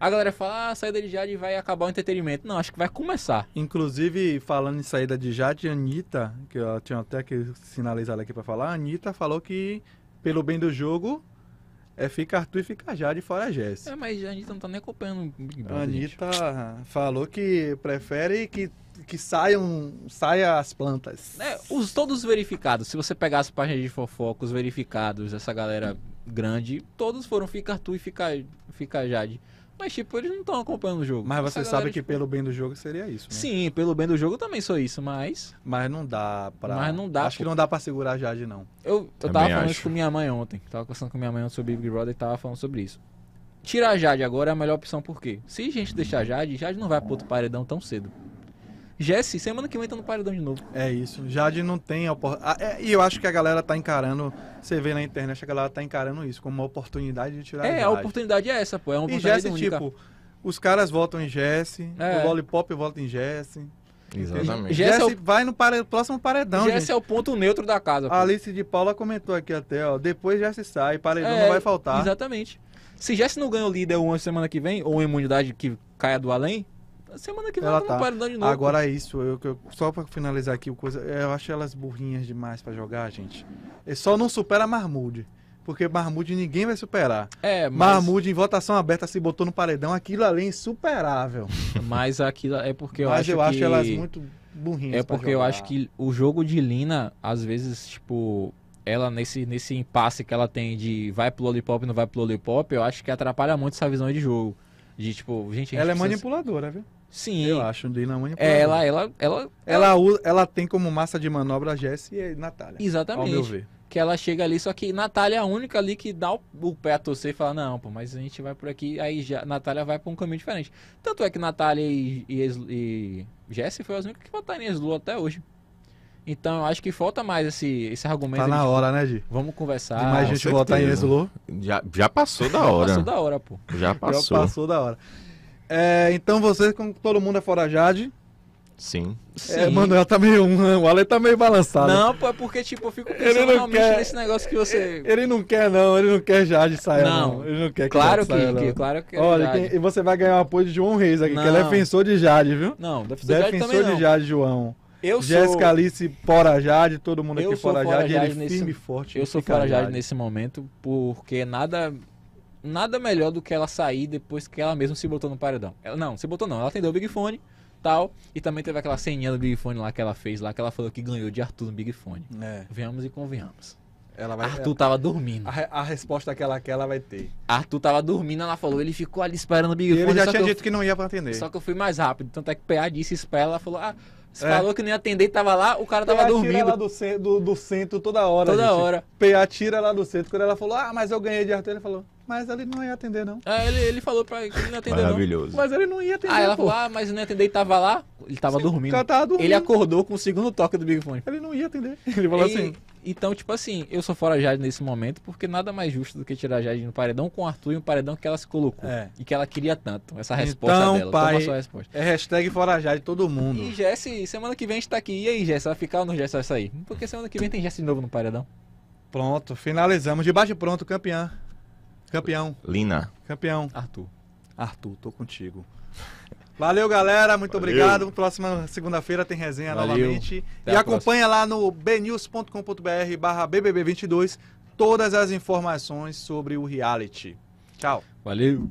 a galera fala, ah, a saída de Jade vai acabar o entretenimento. Não, acho que vai começar. Inclusive, falando em saída de Jade, a Anitta, que eu tinha até que sinalizar aqui para falar, a Anitta falou que, pelo bem do jogo, é fica Arthur e fica Jade fora a Jéssica. É, mas a Anitta não tá nem acompanhando o Big Brother. A Anitta gente. falou que prefere que, que saiam, saia as plantas. É, os, todos os verificados, se você pegar as páginas de fofoca, os verificados, essa galera grande, todos foram fica Arthur e ficar fica Jade. Mas, tipo, eles não estão acompanhando o jogo. Mas você sabe que tipo... pelo bem do jogo seria isso, né? Sim, pelo bem do jogo também sou isso, mas. Mas não dá pra. Mas não dá. Acho pô. que não dá pra segurar a Jade, não. Eu, eu tava falando acho. isso com minha mãe ontem. Tava conversando com minha mãe sobre Big Brother e tava falando sobre isso. Tirar a Jade agora é a melhor opção, por quê? Se a gente deixar a Jade, Jade não vai pro outro paredão tão cedo. Jesse, semana que vem tá no paredão de novo. É isso. Jade não tem oportunidade. Ah, é, e eu acho que a galera tá encarando, você vê na internet, a galera tá encarando isso como uma oportunidade de tirar É, a, a oportunidade é essa, pô. É uma oportunidade e Jesse, tipo, os caras votam em Jesse, é. o Lollipop vota em Jesse. Exatamente. Jesse, é o... vai no pare... próximo paredão. Jesse gente. é o ponto neutro da casa. Pô. A Alice de Paula comentou aqui até, ó. Depois Jesse sai, paredão é, não vai faltar. Exatamente. Se Jesse não ganha o líder uma semana que vem, ou uma imunidade que caia do além, Semana que vem ela tá. paredão de novo. Agora é isso, eu, eu só para finalizar aqui o coisa, é, eu acho elas burrinhas demais para jogar, gente. Eu é só não supera Marmude. Porque Marmude ninguém vai superar. É, mas... Marmude em votação aberta se botou no paredão, aquilo ali é insuperável. Mas aquilo é porque eu mas acho eu que... acho elas muito burrinhas. É porque eu acho que o jogo de Lina, às vezes, tipo, ela nesse, nesse impasse que ela tem de vai pro Lollipop não vai pro Lollipop, eu acho que atrapalha muito essa visão de jogo. De tipo, gente. gente ela é manipuladora, se... viu? Sim. Eu acho, Dinamanha. É, ela, ela, ela, ela, ela, ela tem como massa de manobra a Jess e a Natália. Exatamente. Ao meu ver. Que ela chega ali, só que Natália é a única ali que dá o, o pé a torcer e fala: Não, pô, mas a gente vai por aqui. Aí já, Natália vai pra um caminho diferente. Tanto é que Natália e, e, e Jesse foi as únicas que votaram em Eslu até hoje. Então eu acho que falta mais esse, esse argumento. Tá na hora, né, Di? Vamos conversar. mais gente votar em Eslu. Já, já passou da hora. já passou da hora, pô. Já passou. Já passou da hora. É, então você, como todo mundo é forajade. Sim. É, Sim. mano, ela tá meio. O Ale tá meio balançado. Não, pô, é porque, tipo, eu fico pensando realmente quer... nesse negócio que você. Ele não quer, não, ele não quer Jade sair, não. não. Ele não quer Claro que, saia, que, claro que. É Olha, quem... e você vai ganhar o apoio de João Reis aqui, não. que ele é defensor de Jade, viu? Não, defensor, defensor Jade de Jade, João. Eu Jéssica Alice fora Jade, todo mundo aqui fora Jade, ele nesse... firme e forte. Eu sou fora Jade nesse momento, porque nada nada melhor do que ela sair depois que ela mesma se botou no paredão. Ela, não, se botou não, ela atendeu o Big Fone tal. E também teve aquela senha do Big Fone lá que ela fez, lá que ela falou que ganhou de Arthur no Big Fone. É. Venhamos e convenhamos. Ela vai, Arthur tava dormindo. A, a resposta que ela vai ter. Arthur tava dormindo, ela falou, ele ficou ali esperando o Big e Fone. Ele já tinha dito eu, que não ia pra atender. Só que eu fui mais rápido. Tanto é que PA disse isso pra ela, ela falou, ah, você é. falou que nem atender, tava lá, o cara PA tava dormindo. Tira lá do, ce, do, do, centro toda hora. Toda gente. hora. PA tira lá do centro. Quando ela falou, ah, mas eu ganhei de Arthur, ele falou, mas ele não ia atender, não. Ah, ele, ele falou pra que ele não atender. Maravilhoso. Não. Mas ele não ia atender. Ah, ela pô. falou, ah, mas não ia atender e tava lá. Ele tava Sim, dormindo. Ela tava dormindo. Ele acordou com o segundo toque do Big Fone. Ele não ia atender. Ele falou e, assim. Então, tipo assim, eu sou fora Jade nesse momento, porque nada mais justo do que tirar a Jade no paredão com o Arthur e um paredão que ela se colocou. É. E que ela queria tanto. Essa resposta então, dela. Pai, Toma sua resposta. É hashtag fora Jade, todo mundo. E Jesse, semana que vem a gente tá aqui. E aí, Jesse, vai ficar ou não Jesse vai sair? Porque semana que vem tem Jesse de novo no paredão. Pronto, finalizamos. De baixo pronto, campeã. Campeão. Lina. Campeão. Arthur. Arthur, tô contigo. Valeu, galera. Muito Valeu. obrigado. Próxima segunda-feira tem resenha Valeu. novamente. Até e acompanha próxima. lá no bnews.com.br barra BBB22 todas as informações sobre o reality. Tchau. Valeu.